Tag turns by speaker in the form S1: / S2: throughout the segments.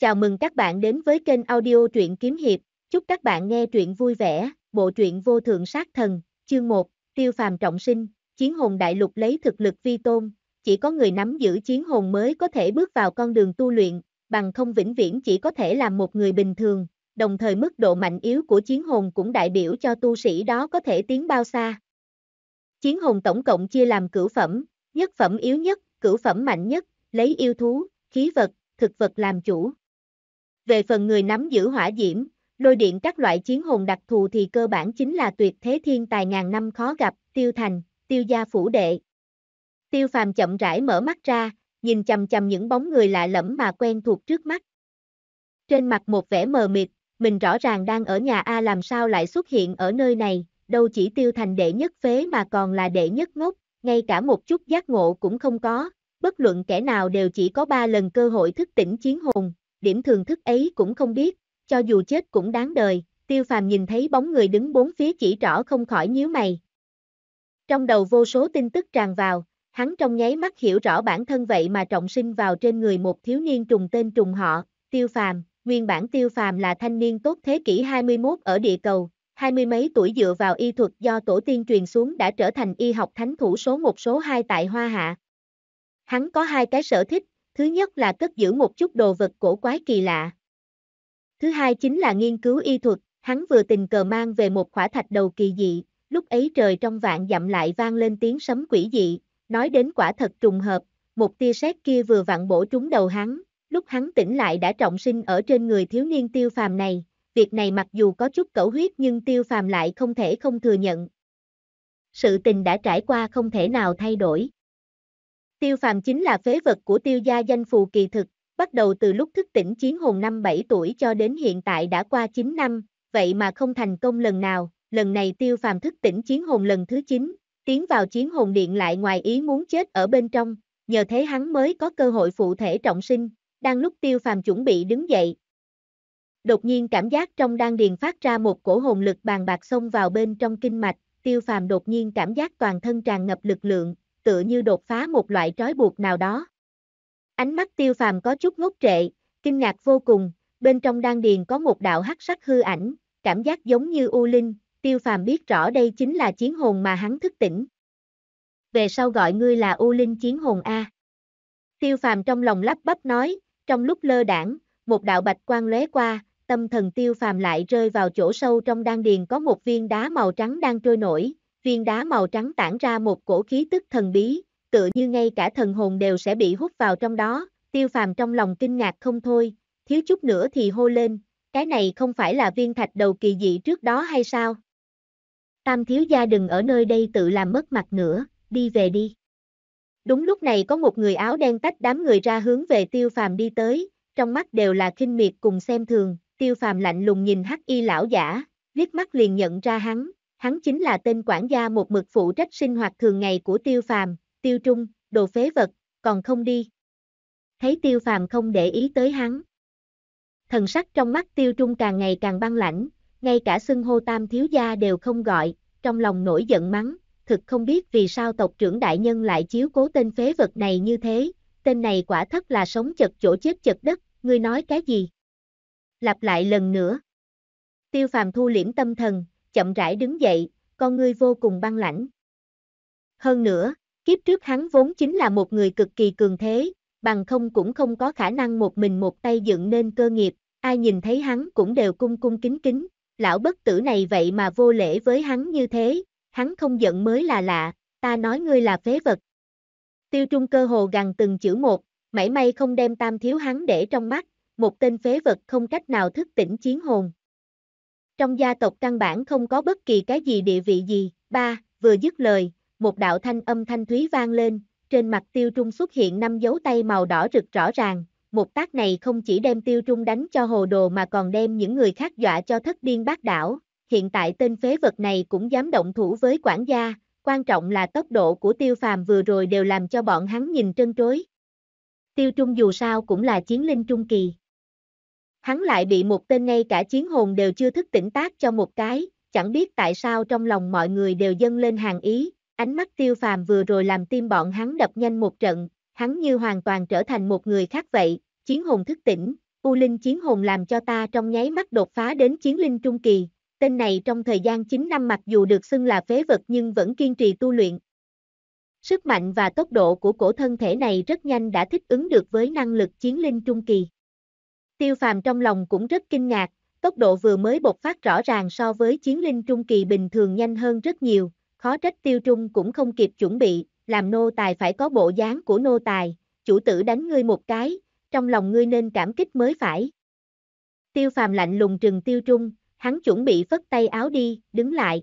S1: Chào mừng các bạn đến với kênh audio truyện kiếm hiệp, chúc các bạn nghe truyện vui vẻ, bộ truyện vô thượng sát thần, chương 1, tiêu phàm trọng sinh, chiến hồn đại lục lấy thực lực vi tôn, chỉ có người nắm giữ chiến hồn mới có thể bước vào con đường tu luyện, bằng không vĩnh viễn chỉ có thể là một người bình thường, đồng thời mức độ mạnh yếu của chiến hồn cũng đại biểu cho tu sĩ đó có thể tiến bao xa. Chiến hồn tổng cộng chia làm cửu phẩm, nhất phẩm yếu nhất, cửu phẩm mạnh nhất, lấy yêu thú, khí vật, thực vật làm chủ. Về phần người nắm giữ hỏa diễm, lôi điện các loại chiến hồn đặc thù thì cơ bản chính là tuyệt thế thiên tài ngàn năm khó gặp, tiêu thành, tiêu gia phủ đệ. Tiêu phàm chậm rãi mở mắt ra, nhìn chầm chầm những bóng người lạ lẫm mà quen thuộc trước mắt. Trên mặt một vẻ mờ mịt, mình rõ ràng đang ở nhà A làm sao lại xuất hiện ở nơi này, đâu chỉ tiêu thành đệ nhất phế mà còn là đệ nhất ngốc, ngay cả một chút giác ngộ cũng không có, bất luận kẻ nào đều chỉ có ba lần cơ hội thức tỉnh chiến hồn, điểm thường thức ấy cũng không biết, cho dù chết cũng đáng đời, tiêu phàm nhìn thấy bóng người đứng bốn phía chỉ rõ không khỏi nhíu mày. Trong đầu vô số tin tức tràn vào, hắn trong nháy mắt hiểu rõ bản thân vậy mà trọng sinh vào trên người một thiếu niên trùng tên trùng họ, tiêu phàm, nguyên bản tiêu phàm là thanh niên tốt thế kỷ 21 ở địa cầu, hai mươi mấy tuổi dựa vào y thuật do tổ tiên truyền xuống đã trở thành y học thánh thủ số một số hai tại Hoa Hạ. Hắn có hai cái sở thích, Thứ nhất là cất giữ một chút đồ vật cổ quái kỳ lạ. Thứ hai chính là nghiên cứu y thuật, hắn vừa tình cờ mang về một khỏa thạch đầu kỳ dị, lúc ấy trời trong vạn dặm lại vang lên tiếng sấm quỷ dị, nói đến quả thật trùng hợp, một tia sét kia vừa vặn bổ trúng đầu hắn, lúc hắn tỉnh lại đã trọng sinh ở trên người thiếu niên tiêu phàm này, việc này mặc dù có chút cẩu huyết nhưng tiêu phàm lại không thể không thừa nhận. Sự tình đã trải qua không thể nào thay đổi. Tiêu phàm chính là phế vật của tiêu gia danh phù kỳ thực, bắt đầu từ lúc thức tỉnh chiến hồn năm 7 tuổi cho đến hiện tại đã qua 9 năm, vậy mà không thành công lần nào, lần này tiêu phàm thức tỉnh chiến hồn lần thứ 9, tiến vào chiến hồn điện lại ngoài ý muốn chết ở bên trong, nhờ thế hắn mới có cơ hội phụ thể trọng sinh, đang lúc tiêu phàm chuẩn bị đứng dậy. Đột nhiên cảm giác trong đan điền phát ra một cổ hồn lực bàn bạc xông vào bên trong kinh mạch, tiêu phàm đột nhiên cảm giác toàn thân tràn ngập lực lượng, tựa như đột phá một loại trói buộc nào đó. Ánh mắt tiêu phàm có chút ngốc trệ, kinh ngạc vô cùng, bên trong đan điền có một đạo hắc sắc hư ảnh, cảm giác giống như u linh, tiêu phàm biết rõ đây chính là chiến hồn mà hắn thức tỉnh. Về sau gọi ngươi là u linh chiến hồn A. Tiêu phàm trong lòng lắp bắp nói, trong lúc lơ đảng, một đạo bạch quang lóe qua, tâm thần tiêu phàm lại rơi vào chỗ sâu trong đan điền có một viên đá màu trắng đang trôi nổi, viên đá màu trắng tản ra một cổ khí tức thần bí, tựa như ngay cả thần hồn đều sẽ bị hút vào trong đó, tiêu phàm trong lòng kinh ngạc không thôi, thiếu chút nữa thì hô lên, cái này không phải là viên thạch đầu kỳ dị trước đó hay sao? Tam thiếu gia đừng ở nơi đây tự làm mất mặt nữa, đi về đi. Đúng lúc này có một người áo đen tách đám người ra hướng về tiêu phàm đi tới, trong mắt đều là khinh miệt cùng xem thường, tiêu phàm lạnh lùng nhìn hắc y lão giả, liếc mắt liền nhận ra hắn, hắn chính là tên quản gia một mực phụ trách sinh hoạt thường ngày của tiêu phàm, tiêu trung, đồ phế vật, còn không đi. Thấy tiêu phàm không để ý tới hắn. Thần sắc trong mắt tiêu trung càng ngày càng băng lãnh, ngay cả xưng hô tam thiếu gia đều không gọi, trong lòng nổi giận mắng, thực không biết vì sao tộc trưởng đại nhân lại chiếu cố tên phế vật này như thế, tên này quả thất là sống chật chỗ chết chật đất, ngươi nói cái gì? Lặp lại lần nữa. Tiêu phàm thu liễm tâm thần, chậm rãi đứng dậy, con ngươi vô cùng băng lãnh. Hơn nữa, kiếp trước hắn vốn chính là một người cực kỳ cường thế, bằng không cũng không có khả năng một mình một tay dựng nên cơ nghiệp, ai nhìn thấy hắn cũng đều cung cung kính kính, lão bất tử này vậy mà vô lễ với hắn như thế, hắn không giận mới là lạ, ta nói ngươi là phế vật. Tiêu trung cơ hồ gằn từng chữ một, mảy may không đem tam thiếu hắn để trong mắt, một tên phế vật không cách nào thức tỉnh chiến hồn trong gia tộc căn bản không có bất kỳ cái gì địa vị gì. Ba, vừa dứt lời, một đạo thanh âm thanh thúy vang lên, trên mặt tiêu trung xuất hiện năm dấu tay màu đỏ rực rõ ràng, một tác này không chỉ đem tiêu trung đánh cho hồ đồ mà còn đem những người khác dọa cho thất điên bác đảo, hiện tại tên phế vật này cũng dám động thủ với quản gia, quan trọng là tốc độ của tiêu phàm vừa rồi đều làm cho bọn hắn nhìn trân trối. Tiêu trung dù sao cũng là chiến linh trung kỳ, Hắn lại bị một tên ngay cả chiến hồn đều chưa thức tỉnh tác cho một cái, chẳng biết tại sao trong lòng mọi người đều dâng lên hàng ý, ánh mắt tiêu phàm vừa rồi làm tim bọn hắn đập nhanh một trận, hắn như hoàn toàn trở thành một người khác vậy, chiến hồn thức tỉnh, U Linh chiến hồn làm cho ta trong nháy mắt đột phá đến chiến linh trung kỳ, tên này trong thời gian 9 năm mặc dù được xưng là phế vật nhưng vẫn kiên trì tu luyện. Sức mạnh và tốc độ của cổ thân thể này rất nhanh đã thích ứng được với năng lực chiến linh trung kỳ. Tiêu phàm trong lòng cũng rất kinh ngạc, tốc độ vừa mới bộc phát rõ ràng so với chiến linh trung kỳ bình thường nhanh hơn rất nhiều, khó trách tiêu trung cũng không kịp chuẩn bị, làm nô tài phải có bộ dáng của nô tài, chủ tử đánh ngươi một cái, trong lòng ngươi nên cảm kích mới phải. Tiêu phàm lạnh lùng trừng tiêu trung, hắn chuẩn bị phất tay áo đi, đứng lại.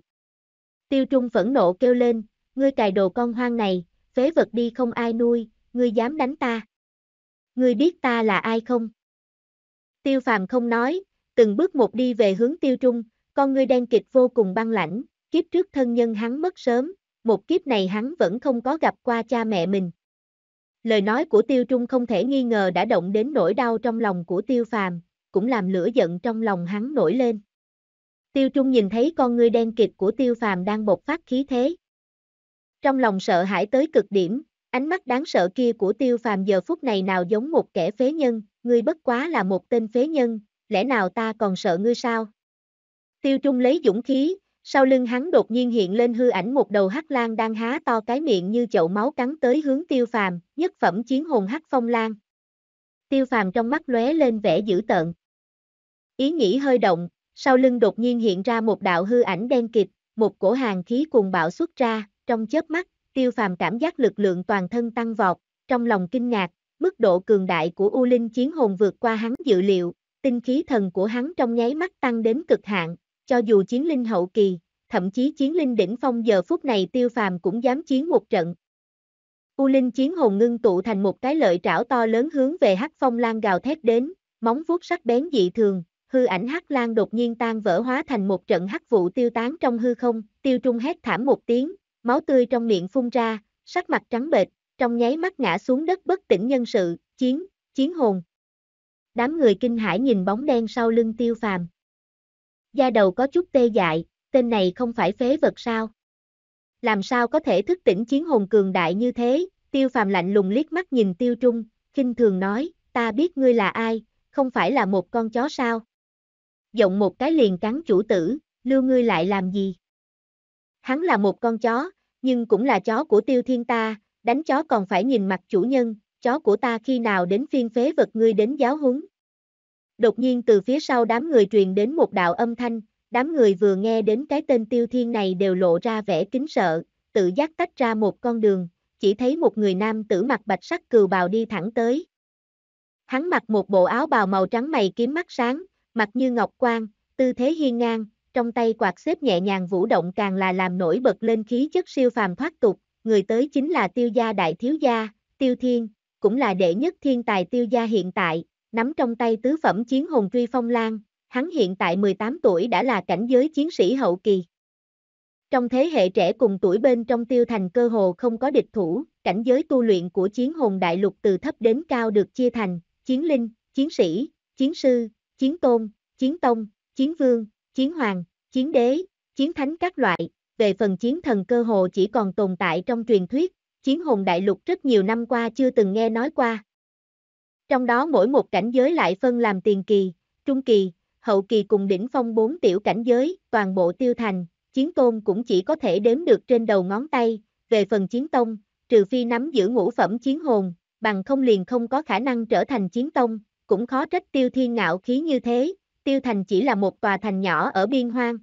S1: Tiêu trung phẫn nộ kêu lên, ngươi cài đồ con hoang này, phế vật đi không ai nuôi, ngươi dám đánh ta. Ngươi biết ta là ai không? Tiêu phàm không nói, từng bước một đi về hướng tiêu trung, con ngươi đen kịch vô cùng băng lãnh, kiếp trước thân nhân hắn mất sớm, một kiếp này hắn vẫn không có gặp qua cha mẹ mình. Lời nói của tiêu trung không thể nghi ngờ đã động đến nỗi đau trong lòng của tiêu phàm, cũng làm lửa giận trong lòng hắn nổi lên. Tiêu trung nhìn thấy con ngươi đen kịch của tiêu phàm đang bộc phát khí thế. Trong lòng sợ hãi tới cực điểm, ánh mắt đáng sợ kia của tiêu phàm giờ phút này nào giống một kẻ phế nhân, ngươi bất quá là một tên phế nhân, lẽ nào ta còn sợ ngươi sao? Tiêu Trung lấy dũng khí, sau lưng hắn đột nhiên hiện lên hư ảnh một đầu hắc lan đang há to cái miệng như chậu máu cắn tới hướng Tiêu Phàm, nhất phẩm chiến hồn hắc phong lan. Tiêu Phàm trong mắt lóe lên vẻ dữ tợn. Ý nghĩ hơi động, sau lưng đột nhiên hiện ra một đạo hư ảnh đen kịt, một cổ hàng khí cuồng bạo xuất ra, trong chớp mắt, Tiêu Phàm cảm giác lực lượng toàn thân tăng vọt, trong lòng kinh ngạc, Mức độ cường đại của U Linh Chiến Hồn vượt qua hắn dự liệu, tinh khí thần của hắn trong nháy mắt tăng đến cực hạn, cho dù chiến linh hậu kỳ, thậm chí chiến linh đỉnh phong giờ phút này tiêu phàm cũng dám chiến một trận. U Linh Chiến Hồn ngưng tụ thành một cái lợi trảo to lớn hướng về Hắc Phong Lan gào thét đến, móng vuốt sắc bén dị thường, hư ảnh Hắc Lan đột nhiên tan vỡ hóa thành một trận hắc vụ tiêu tán trong hư không, Tiêu Trung hét thảm một tiếng, máu tươi trong miệng phun ra, sắc mặt trắng bệch, trong nháy mắt ngã xuống đất bất tỉnh nhân sự, chiến, chiến hồn. Đám người kinh hãi nhìn bóng đen sau lưng tiêu phàm. Da đầu có chút tê dại, tên này không phải phế vật sao? Làm sao có thể thức tỉnh chiến hồn cường đại như thế? Tiêu phàm lạnh lùng liếc mắt nhìn tiêu trung, kinh thường nói, ta biết ngươi là ai, không phải là một con chó sao? Giọng một cái liền cắn chủ tử, lưu ngươi lại làm gì? Hắn là một con chó, nhưng cũng là chó của tiêu thiên ta, đánh chó còn phải nhìn mặt chủ nhân, chó của ta khi nào đến phiên phế vật ngươi đến giáo huấn. Đột nhiên từ phía sau đám người truyền đến một đạo âm thanh, đám người vừa nghe đến cái tên tiêu thiên này đều lộ ra vẻ kính sợ, tự giác tách ra một con đường, chỉ thấy một người nam tử mặt bạch sắc cừu bào đi thẳng tới. Hắn mặc một bộ áo bào màu trắng mày kiếm mắt sáng, mặt như ngọc quang, tư thế hiên ngang, trong tay quạt xếp nhẹ nhàng vũ động càng là làm nổi bật lên khí chất siêu phàm thoát tục, người tới chính là tiêu gia đại thiếu gia, tiêu thiên, cũng là đệ nhất thiên tài tiêu gia hiện tại, nắm trong tay tứ phẩm chiến hồn truy phong lan, hắn hiện tại 18 tuổi đã là cảnh giới chiến sĩ hậu kỳ. Trong thế hệ trẻ cùng tuổi bên trong tiêu thành cơ hồ không có địch thủ, cảnh giới tu luyện của chiến hồn đại lục từ thấp đến cao được chia thành, chiến linh, chiến sĩ, chiến sư, chiến tôn, chiến tông, chiến vương, chiến hoàng, chiến đế, chiến thánh các loại, về phần chiến thần cơ hồ chỉ còn tồn tại trong truyền thuyết, chiến hồn đại lục rất nhiều năm qua chưa từng nghe nói qua. Trong đó mỗi một cảnh giới lại phân làm tiền kỳ, trung kỳ, hậu kỳ cùng đỉnh phong bốn tiểu cảnh giới, toàn bộ tiêu thành, chiến tôn cũng chỉ có thể đếm được trên đầu ngón tay, về phần chiến tông, trừ phi nắm giữ ngũ phẩm chiến hồn, bằng không liền không có khả năng trở thành chiến tông, cũng khó trách tiêu thiên ngạo khí như thế, tiêu thành chỉ là một tòa thành nhỏ ở biên hoang.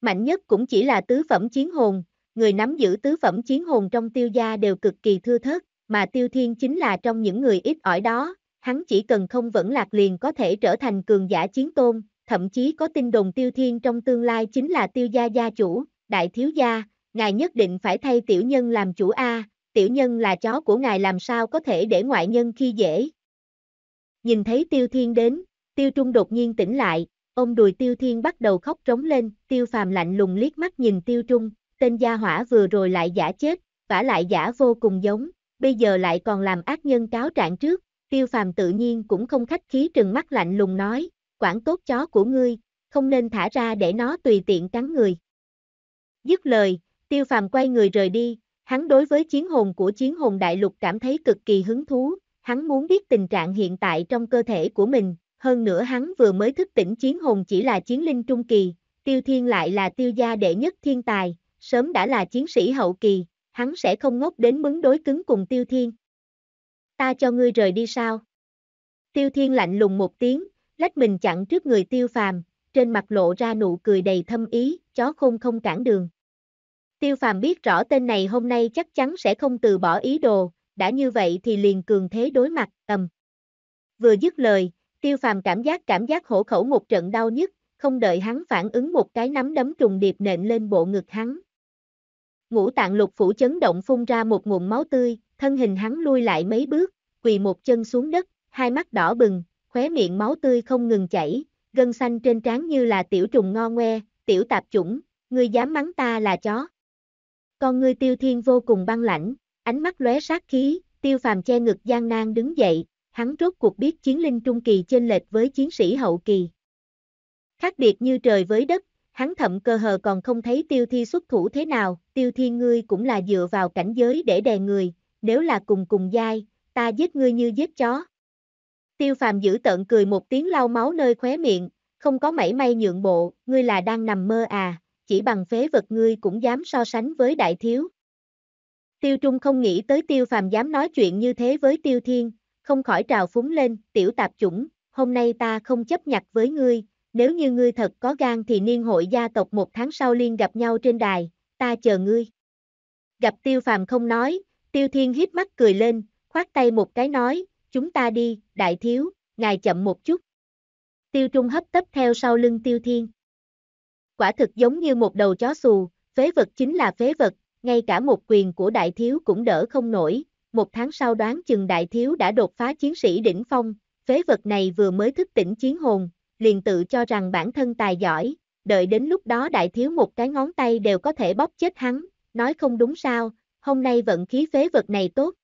S1: Mạnh nhất cũng chỉ là tứ phẩm chiến hồn, người nắm giữ tứ phẩm chiến hồn trong tiêu gia đều cực kỳ thưa thớt, mà tiêu thiên chính là trong những người ít ỏi đó, hắn chỉ cần không vẫn lạc liền có thể trở thành cường giả chiến tôn, thậm chí có tin đồn tiêu thiên trong tương lai chính là tiêu gia gia chủ, đại thiếu gia, ngài nhất định phải thay tiểu nhân làm chủ A, tiểu nhân là chó của ngài làm sao có thể để ngoại nhân khi dễ. Nhìn thấy tiêu thiên đến, tiêu trung đột nhiên tỉnh lại, Ông đùi tiêu thiên bắt đầu khóc trống lên, tiêu phàm lạnh lùng liếc mắt nhìn tiêu trung, tên gia hỏa vừa rồi lại giả chết, vả lại giả vô cùng giống, bây giờ lại còn làm ác nhân cáo trạng trước, tiêu phàm tự nhiên cũng không khách khí trừng mắt lạnh lùng nói, quản tốt chó của ngươi, không nên thả ra để nó tùy tiện cắn người. Dứt lời, tiêu phàm quay người rời đi, hắn đối với chiến hồn của chiến hồn đại lục cảm thấy cực kỳ hứng thú, hắn muốn biết tình trạng hiện tại trong cơ thể của mình, hơn nữa hắn vừa mới thức tỉnh chiến hồn chỉ là chiến linh trung kỳ, tiêu thiên lại là tiêu gia đệ nhất thiên tài, sớm đã là chiến sĩ hậu kỳ, hắn sẽ không ngốc đến mứng đối cứng cùng tiêu thiên. Ta cho ngươi rời đi sao? Tiêu thiên lạnh lùng một tiếng, lách mình chặn trước người tiêu phàm, trên mặt lộ ra nụ cười đầy thâm ý, chó khôn không cản đường. Tiêu phàm biết rõ tên này hôm nay chắc chắn sẽ không từ bỏ ý đồ, đã như vậy thì liền cường thế đối mặt, ầm. Vừa dứt lời, Tiêu phàm cảm giác cảm giác hổ khẩu một trận đau nhức, không đợi hắn phản ứng một cái nắm đấm trùng điệp nện lên bộ ngực hắn. Ngũ tạng lục phủ chấn động phun ra một nguồn máu tươi, thân hình hắn lui lại mấy bước, quỳ một chân xuống đất, hai mắt đỏ bừng, khóe miệng máu tươi không ngừng chảy, gân xanh trên trán như là tiểu trùng ngo ngoe, tiểu tạp chủng, ngươi dám mắng ta là chó. Con ngươi tiêu thiên vô cùng băng lãnh, ánh mắt lóe sát khí, tiêu phàm che ngực gian nan đứng dậy, hắn rốt cuộc biết chiến linh trung kỳ chênh lệch với chiến sĩ hậu kỳ. Khác biệt như trời với đất, hắn thậm cơ hờ còn không thấy tiêu thi xuất thủ thế nào, tiêu thi ngươi cũng là dựa vào cảnh giới để đè người, nếu là cùng cùng dai, ta giết ngươi như giết chó. Tiêu phàm giữ tận cười một tiếng lau máu nơi khóe miệng, không có mảy may nhượng bộ, ngươi là đang nằm mơ à, chỉ bằng phế vật ngươi cũng dám so sánh với đại thiếu. Tiêu Trung không nghĩ tới Tiêu Phàm dám nói chuyện như thế với Tiêu Thiên, không khỏi trào phúng lên, tiểu tạp chủng, hôm nay ta không chấp nhặt với ngươi, nếu như ngươi thật có gan thì niên hội gia tộc một tháng sau liên gặp nhau trên đài, ta chờ ngươi. Gặp tiêu phàm không nói, tiêu thiên hiếp mắt cười lên, khoát tay một cái nói, chúng ta đi, đại thiếu, ngài chậm một chút. Tiêu trung hấp tấp theo sau lưng tiêu thiên. Quả thực giống như một đầu chó xù, phế vật chính là phế vật, ngay cả một quyền của đại thiếu cũng đỡ không nổi, một tháng sau đoán chừng đại thiếu đã đột phá chiến sĩ đỉnh phong, phế vật này vừa mới thức tỉnh chiến hồn, liền tự cho rằng bản thân tài giỏi, đợi đến lúc đó đại thiếu một cái ngón tay đều có thể bóp chết hắn, nói không đúng sao, hôm nay vận khí phế vật này tốt.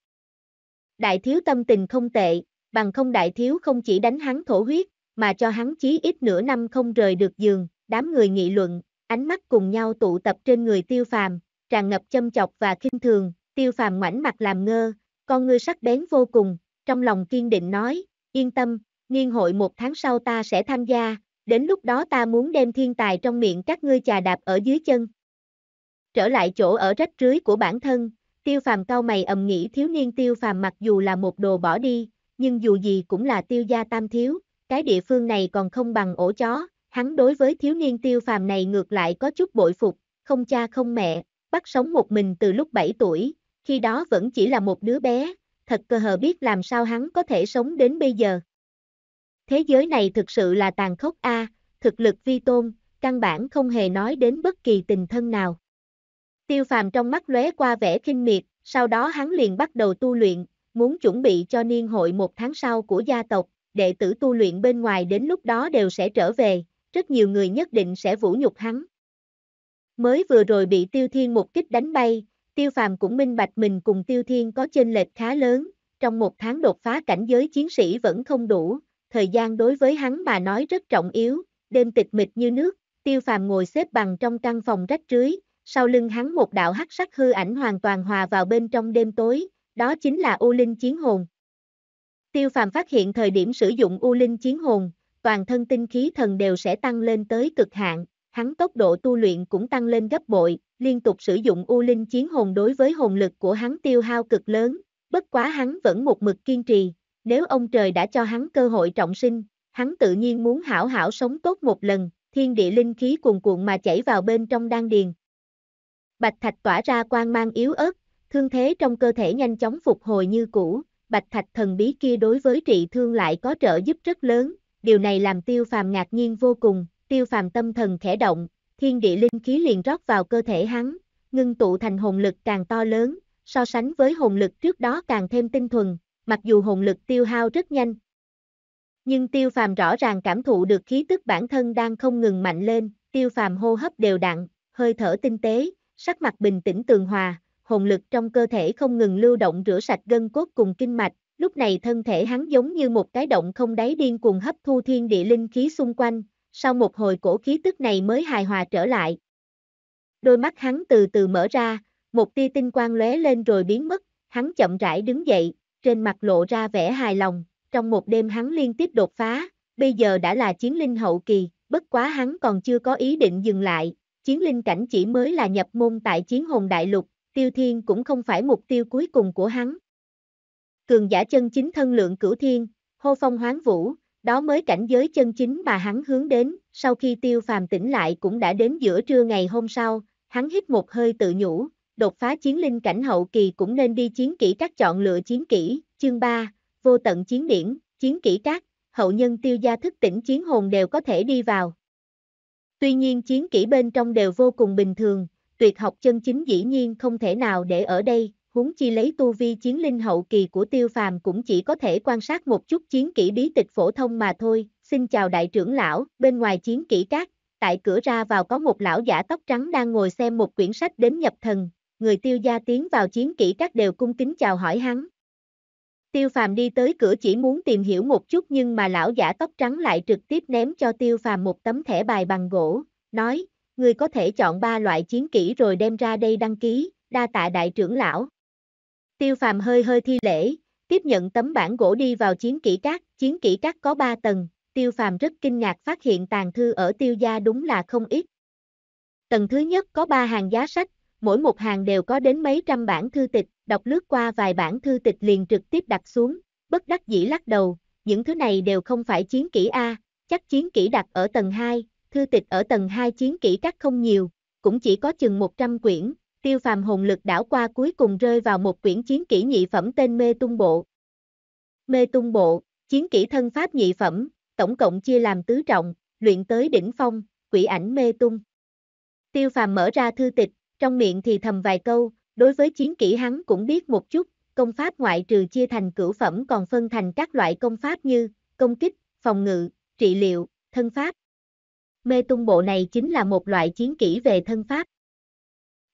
S1: Đại thiếu tâm tình không tệ, bằng không đại thiếu không chỉ đánh hắn thổ huyết, mà cho hắn chí ít nửa năm không rời được giường, đám người nghị luận, ánh mắt cùng nhau tụ tập trên người tiêu phàm, tràn ngập châm chọc và khinh thường, tiêu phàm ngoảnh mặt làm ngơ, con ngươi sắc bén vô cùng, trong lòng kiên định nói, yên tâm, niên hội một tháng sau ta sẽ tham gia, đến lúc đó ta muốn đem thiên tài trong miệng các ngươi chà đạp ở dưới chân. Trở lại chỗ ở rách rưới của bản thân, tiêu phàm cau mày ầm nghĩ thiếu niên tiêu phàm mặc dù là một đồ bỏ đi, nhưng dù gì cũng là tiêu gia tam thiếu, cái địa phương này còn không bằng ổ chó, hắn đối với thiếu niên tiêu phàm này ngược lại có chút bội phục, không cha không mẹ, bắt sống một mình từ lúc 7 tuổi, khi đó vẫn chỉ là một đứa bé, thật cơ hờ biết làm sao hắn có thể sống đến bây giờ. Thế giới này thực sự là tàn khốc a, thực lực vi tôn, căn bản không hề nói đến bất kỳ tình thân nào. Tiêu phàm trong mắt lóe qua vẻ khinh miệt, sau đó hắn liền bắt đầu tu luyện, muốn chuẩn bị cho niên hội một tháng sau của gia tộc, đệ tử tu luyện bên ngoài đến lúc đó đều sẽ trở về, rất nhiều người nhất định sẽ vũ nhục hắn. Mới vừa rồi bị Tiêu Thiên một kích đánh bay, Tiêu Phàm cũng minh bạch mình cùng Tiêu Thiên có chênh lệch khá lớn, trong một tháng đột phá cảnh giới chiến sĩ vẫn không đủ, thời gian đối với hắn mà nói rất trọng yếu, đêm tịch mịch như nước, Tiêu Phàm ngồi xếp bằng trong căn phòng rách rưới, sau lưng hắn một đạo hắc sắc hư ảnh hoàn toàn hòa vào bên trong đêm tối, đó chính là U Linh Chiến Hồn. Tiêu Phàm phát hiện thời điểm sử dụng U Linh Chiến Hồn, toàn thân tinh khí thần đều sẽ tăng lên tới cực hạn, hắn tốc độ tu luyện cũng tăng lên gấp bội, liên tục sử dụng U Linh Chiến Hồn đối với hồn lực của hắn tiêu hao cực lớn, bất quá hắn vẫn một mực kiên trì, nếu ông trời đã cho hắn cơ hội trọng sinh, hắn tự nhiên muốn hảo hảo sống tốt một lần, thiên địa linh khí cuồn cuộn mà chảy vào bên trong đan điền. Bạch Thạch tỏa ra quang mang yếu ớt, thương thế trong cơ thể nhanh chóng phục hồi như cũ, Bạch Thạch thần bí kia đối với trị thương lại có trợ giúp rất lớn, điều này làm Tiêu Phàm ngạc nhiên vô cùng, Tiêu Phàm tâm thần khẽ động, thiên địa linh khí liền rót vào cơ thể hắn, ngưng tụ thành hồn lực càng to lớn, so sánh với hồn lực trước đó càng thêm tinh thuần, mặc dù hồn lực tiêu hao rất nhanh. Nhưng tiêu phàm rõ ràng cảm thụ được khí tức bản thân đang không ngừng mạnh lên, tiêu phàm hô hấp đều đặn, hơi thở tinh tế, sắc mặt bình tĩnh tường hòa, hồn lực trong cơ thể không ngừng lưu động rửa sạch gân cốt cùng kinh mạch, lúc này thân thể hắn giống như một cái động không đáy điên cuồng hấp thu thiên địa linh khí xung quanh, sau một hồi cổ khí tức này mới hài hòa trở lại. Đôi mắt hắn từ từ mở ra, một tia tinh quang lóe lên rồi biến mất, hắn chậm rãi đứng dậy, trên mặt lộ ra vẻ hài lòng, trong một đêm hắn liên tiếp đột phá, bây giờ đã là chiến linh hậu kỳ, bất quá hắn còn chưa có ý định dừng lại, chiến linh cảnh chỉ mới là nhập môn tại chiến hồn đại lục, tiêu thiên cũng không phải mục tiêu cuối cùng của hắn. Cường giả chân chính thân lượng cửu thiên, hô phong hoáng vũ, đó mới cảnh giới chân chính mà hắn hướng đến, sau khi tiêu phàm tỉnh lại cũng đã đến giữa trưa ngày hôm sau, hắn hít một hơi tự nhủ, đột phá chiến linh cảnh hậu kỳ cũng nên đi chiến kỹ các chọn lựa chiến kỹ, chương 3, vô tận chiến điển, chiến kỹ các, hậu nhân tiêu gia thức tỉnh chiến hồn đều có thể đi vào. Tuy nhiên chiến kỹ bên trong đều vô cùng bình thường, tuyệt học chân chính dĩ nhiên không thể nào để ở đây, huống chi lấy tu vi chiến linh hậu kỳ của tiêu phàm cũng chỉ có thể quan sát một chút chiến kỹ bí tịch phổ thông mà thôi, xin chào đại trưởng lão, bên ngoài chiến kỹ các, tại cửa ra vào có một lão giả tóc trắng đang ngồi xem một quyển sách đến nhập thần, người tiêu gia tiến vào chiến kỹ các đều cung kính chào hỏi hắn. Tiêu phàm đi tới cửa chỉ muốn tìm hiểu một chút nhưng mà lão giả tóc trắng lại trực tiếp ném cho tiêu phàm một tấm thẻ bài bằng gỗ, nói, người có thể chọn ba loại chiến kỹ rồi đem ra đây đăng ký, đa tạ đại trưởng lão. Tiêu phàm hơi hơi thi lễ, tiếp nhận tấm bản gỗ đi vào chiến kỹ cát, chiến kỹ cát có 3 tầng, tiêu phàm rất kinh ngạc phát hiện tàn thư ở tiêu gia đúng là không ít. Tầng thứ nhất có 3 hàng giá sách, mỗi một hàng đều có đến mấy trăm bản thư tịch, đọc lướt qua vài bản thư tịch liền trực tiếp đặt xuống, bất đắc dĩ lắc đầu, những thứ này đều không phải chiến kỹ A, chắc chiến kỹ đặt ở tầng 2, thư tịch ở tầng 2 chiến kỹ các không nhiều, cũng chỉ có chừng 100 quyển, tiêu phàm hồn lực đảo qua cuối cùng rơi vào một quyển chiến kỹ nhị phẩm tên Mê Tung Bộ. Mê Tung Bộ, chiến kỹ thân pháp nhị phẩm, tổng cộng chia làm tứ trọng, luyện tới đỉnh phong, quỷ ảnh Mê Tung. Tiêu phàm mở ra thư tịch, trong miệng thì thầm vài câu, đối với chiến kỹ hắn cũng biết một chút, công pháp ngoại trừ chia thành cửu phẩm còn phân thành các loại công pháp như công kích, phòng ngự, trị liệu, thân pháp. Mê tung bộ này chính là một loại chiến kỹ về thân pháp.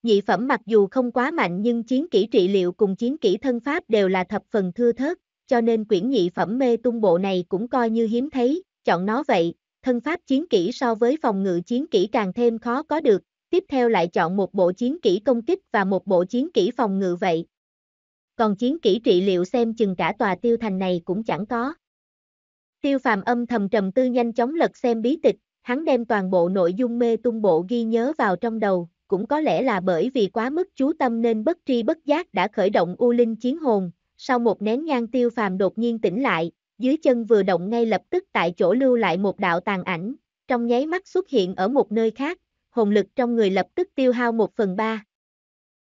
S1: Nhị phẩm mặc dù không quá mạnh nhưng chiến kỹ trị liệu cùng chiến kỹ thân pháp đều là thập phần thưa thớt, cho nên quyển nhị phẩm mê tung bộ này cũng coi như hiếm thấy, chọn nó vậy, thân pháp chiến kỹ so với phòng ngự chiến kỹ càng thêm khó có được, tiếp theo lại chọn một bộ chiến kỹ công kích và một bộ chiến kỹ phòng ngự vậy. Còn chiến kỹ trị liệu xem chừng cả tòa tiêu thành này cũng chẳng có. Tiêu phàm âm thầm trầm tư nhanh chóng lật xem bí tịch, hắn đem toàn bộ nội dung mê tung bộ ghi nhớ vào trong đầu, cũng có lẽ là bởi vì quá mức chú tâm nên bất tri bất giác đã khởi động U Linh Chiến Hồn, sau một nén nhang tiêu phàm đột nhiên tỉnh lại, dưới chân vừa động ngay lập tức tại chỗ lưu lại một đạo tàn ảnh, trong nháy mắt xuất hiện ở một nơi khác, hồn lực trong người lập tức tiêu hao một phần ba.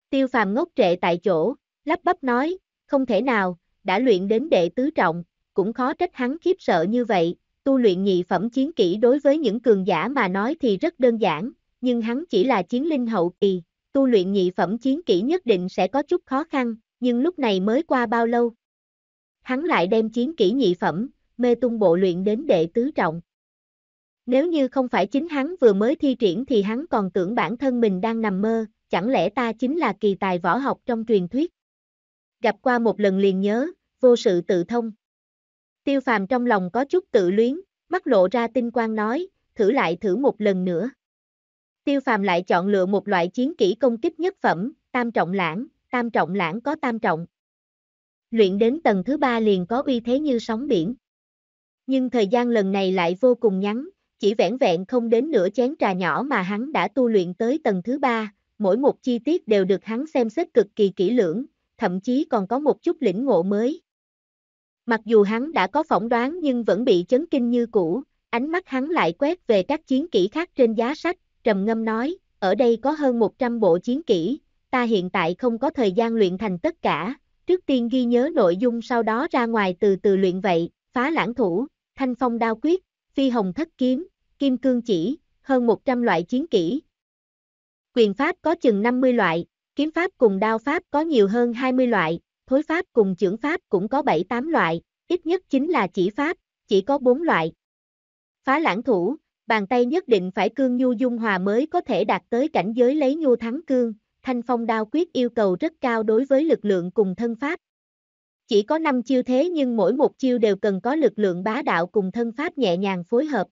S1: Tiêu phàm ngốc trệ tại chỗ, lắp bắp nói, không thể nào, đã luyện đến đệ tứ trọng, cũng khó trách hắn khiếp sợ như vậy, tu luyện nhị phẩm chiến kỹ đối với những cường giả mà nói thì rất đơn giản, nhưng hắn chỉ là chiến linh hậu kỳ, tu luyện nhị phẩm chiến kỹ nhất định sẽ có chút khó khăn, nhưng lúc này mới qua bao lâu. Hắn lại đem chiến kỹ nhị phẩm, mê tung bộ luyện đến đệ tứ trọng. Nếu như không phải chính hắn vừa mới thi triển thì hắn còn tưởng bản thân mình đang nằm mơ, chẳng lẽ ta chính là kỳ tài võ học trong truyền thuyết. Gặp qua một lần liền nhớ, vô sự tự thông. Tiêu phàm trong lòng có chút tự luyến, mắt lộ ra tinh quang nói, thử lại thử một lần nữa. Tiêu phàm lại chọn lựa một loại chiến kỹ công kích nhất phẩm, tam trọng lãng, tam trọng lãng có tam trọng. Luyện đến tầng thứ ba liền có uy thế như sóng biển. Nhưng thời gian lần này lại vô cùng ngắn, chỉ vẻn vẹn không đến nửa chén trà nhỏ mà hắn đã tu luyện tới tầng thứ ba, mỗi một chi tiết đều được hắn xem xét cực kỳ kỹ lưỡng, thậm chí còn có một chút lĩnh ngộ mới. Mặc dù hắn đã có phỏng đoán nhưng vẫn bị chấn kinh như cũ, ánh mắt hắn lại quét về các chiến kỹ khác trên giá sách, trầm ngâm nói, ở đây có hơn 100 bộ chiến kỹ, ta hiện tại không có thời gian luyện thành tất cả, trước tiên ghi nhớ nội dung sau đó ra ngoài từ từ luyện vậy, phá lãng thủ, thanh phong đao quyết, phi hồng thất kiếm, kim cương chỉ, hơn 100 loại chiến kỹ. Quyền pháp có chừng 50 loại, kiếm pháp cùng đao pháp có nhiều hơn 20 loại, thối pháp cùng trưởng pháp cũng có 7-8 loại, ít nhất chính là chỉ pháp, chỉ có 4 loại. Phá lãng thủ, bàn tay nhất định phải cương nhu dung hòa mới có thể đạt tới cảnh giới lấy nhu thắng cương, thanh phong đao quyết yêu cầu rất cao đối với lực lượng cùng thân pháp. Chỉ có 5 chiêu thế nhưng mỗi một chiêu đều cần có lực lượng bá đạo cùng thân pháp nhẹ nhàng phối hợp.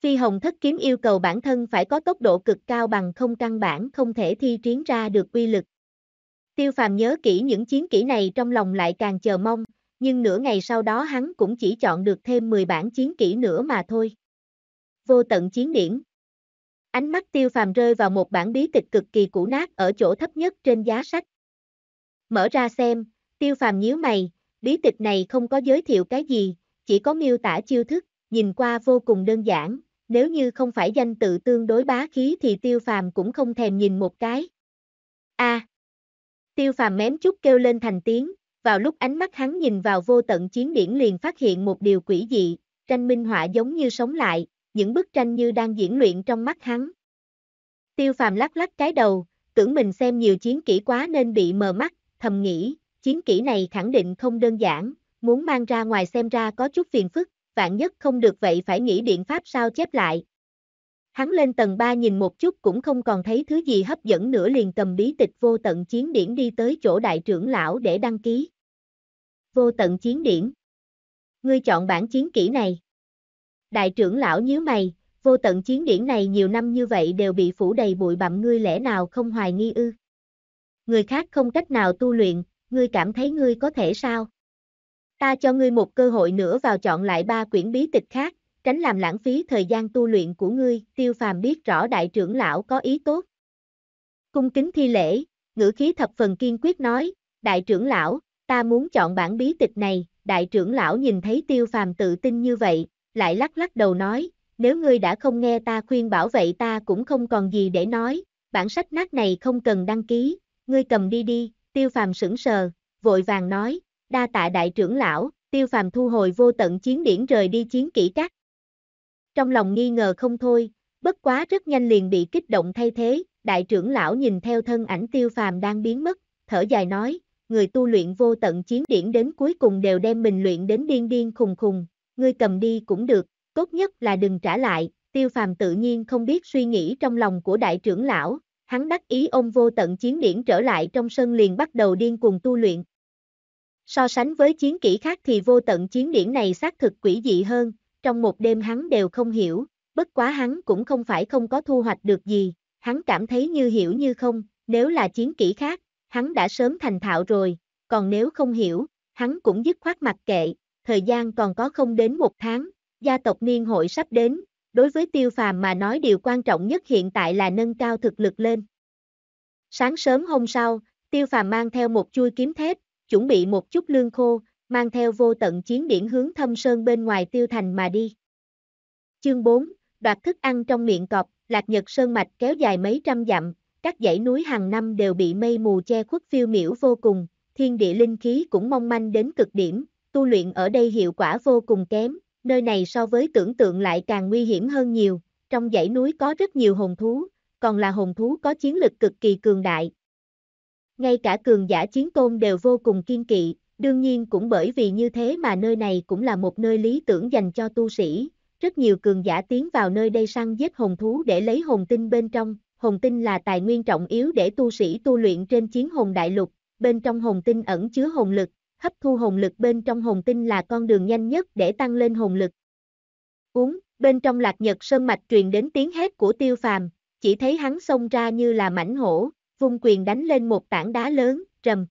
S1: Phi hồng thất kiếm yêu cầu bản thân phải có tốc độ cực cao bằng không căn bản không thể thi triển ra được quy lực. Tiêu phàm nhớ kỹ những chiến kỹ này trong lòng lại càng chờ mong, nhưng nửa ngày sau đó hắn cũng chỉ chọn được thêm 10 bản chiến kỹ nữa mà thôi vô tận chiến điển. Ánh mắt tiêu phàm rơi vào một bản bí tịch cực kỳ cũ nát ở chỗ thấp nhất trên giá sách. Mở ra xem, tiêu phàm nhíu mày, bí tịch này không có giới thiệu cái gì, chỉ có miêu tả chiêu thức, nhìn qua vô cùng đơn giản, nếu như không phải danh tự tương đối bá khí thì tiêu phàm cũng không thèm nhìn một cái. A. À, tiêu phàm mém chút kêu lên thành tiếng, vào lúc ánh mắt hắn nhìn vào vô tận chiến điển liền phát hiện một điều quỷ dị, tranh minh họa giống như sống lại, những bức tranh như đang diễn luyện trong mắt hắn. Tiêu phàm lắc lắc cái đầu, tưởng mình xem nhiều chiến kỹ quá nên bị mờ mắt, thầm nghĩ, chiến kỹ này khẳng định không đơn giản, muốn mang ra ngoài xem ra có chút phiền phức, vạn nhất không được vậy phải nghĩ biện pháp sao chép lại. Hắn lên tầng 3 nhìn một chút cũng không còn thấy thứ gì hấp dẫn nữa liền cầm bí tịch vô tận chiến điển đi tới chỗ đại trưởng lão để đăng ký. Vô tận chiến điển. Ngươi chọn bản chiến kỹ này. Đại trưởng lão nhíu mày, vô tận chiến điển này nhiều năm như vậy đều bị phủ đầy bụi bặm ngươi lẽ nào không hoài nghi ư? Người khác không cách nào tu luyện, ngươi cảm thấy ngươi có thể sao? Ta cho ngươi một cơ hội nữa vào chọn lại ba quyển bí tịch khác, tránh làm lãng phí thời gian tu luyện của ngươi, tiêu phàm biết rõ đại trưởng lão có ý tốt. Cung kính thi lễ, ngữ khí thập phần kiên quyết nói, đại trưởng lão, ta muốn chọn bản bí tịch này, đại trưởng lão nhìn thấy tiêu phàm tự tin như vậy, lại lắc lắc đầu nói, nếu ngươi đã không nghe ta khuyên bảo vậy ta cũng không còn gì để nói, bản sách nát này không cần đăng ký, ngươi cầm đi đi, tiêu phàm sững sờ, vội vàng nói, đa tạ đại trưởng lão, tiêu phàm thu hồi vô tận chiến điển rời đi chiến kỹ các. Trong lòng nghi ngờ không thôi, bất quá rất nhanh liền bị kích động thay thế, đại trưởng lão nhìn theo thân ảnh tiêu phàm đang biến mất, thở dài nói, người tu luyện vô tận chiến điển đến cuối cùng đều đem mình luyện đến điên điên khùng khùng, ngươi cầm đi cũng được, tốt nhất là đừng trả lại, tiêu phàm tự nhiên không biết suy nghĩ trong lòng của đại trưởng lão, hắn đắc ý ôm vô tận chiến điển trở lại trong sân liền bắt đầu điên cuồng tu luyện. So sánh với chiến kỹ khác thì vô tận chiến điển này xác thực quỷ dị hơn, trong một đêm hắn đều không hiểu, bất quá hắn cũng không phải không có thu hoạch được gì, hắn cảm thấy như hiểu như không, nếu là chiến kỹ khác, hắn đã sớm thành thạo rồi, còn nếu không hiểu, hắn cũng dứt khoát mặc kệ, thời gian còn có không đến một tháng, gia tộc niên hội sắp đến, đối với tiêu phàm mà nói điều quan trọng nhất hiện tại là nâng cao thực lực lên. Sáng sớm hôm sau, tiêu phàm mang theo một chui kiếm thép, chuẩn bị một chút lương khô, mang theo vô tận chiến điển hướng thâm sơn bên ngoài tiêu thành mà đi. Chương 4, đoạt thức ăn trong miệng cọp, lạc nhật sơn mạch kéo dài mấy trăm dặm, các dãy núi hàng năm đều bị mây mù che khuất phiêu miểu vô cùng, thiên địa linh khí cũng mong manh đến cực điểm, tu luyện ở đây hiệu quả vô cùng kém, nơi này so với tưởng tượng lại càng nguy hiểm hơn nhiều, trong dãy núi có rất nhiều hồn thú, còn là hồn thú có chiến lực cực kỳ cường đại. Ngay cả cường giả chiến tôn đều vô cùng kiên kỵ, đương nhiên cũng bởi vì như thế mà nơi này cũng là một nơi lý tưởng dành cho tu sĩ, rất nhiều cường giả tiến vào nơi đây săn giết hồn thú để lấy hồn tinh bên trong, hồn tinh là tài nguyên trọng yếu để tu sĩ tu luyện trên chiến hồn đại lục, bên trong hồn tinh ẩn chứa hồn lực, hấp thu hồn lực bên trong hồn tinh là con đường nhanh nhất để tăng lên hồn lực. Uống, bên trong lạc nhật sơn mạch truyền đến tiếng hét của tiêu phàm, chỉ thấy hắn xông ra như là mảnh hổ, vung quyền đánh lên một tảng đá lớn, trầm.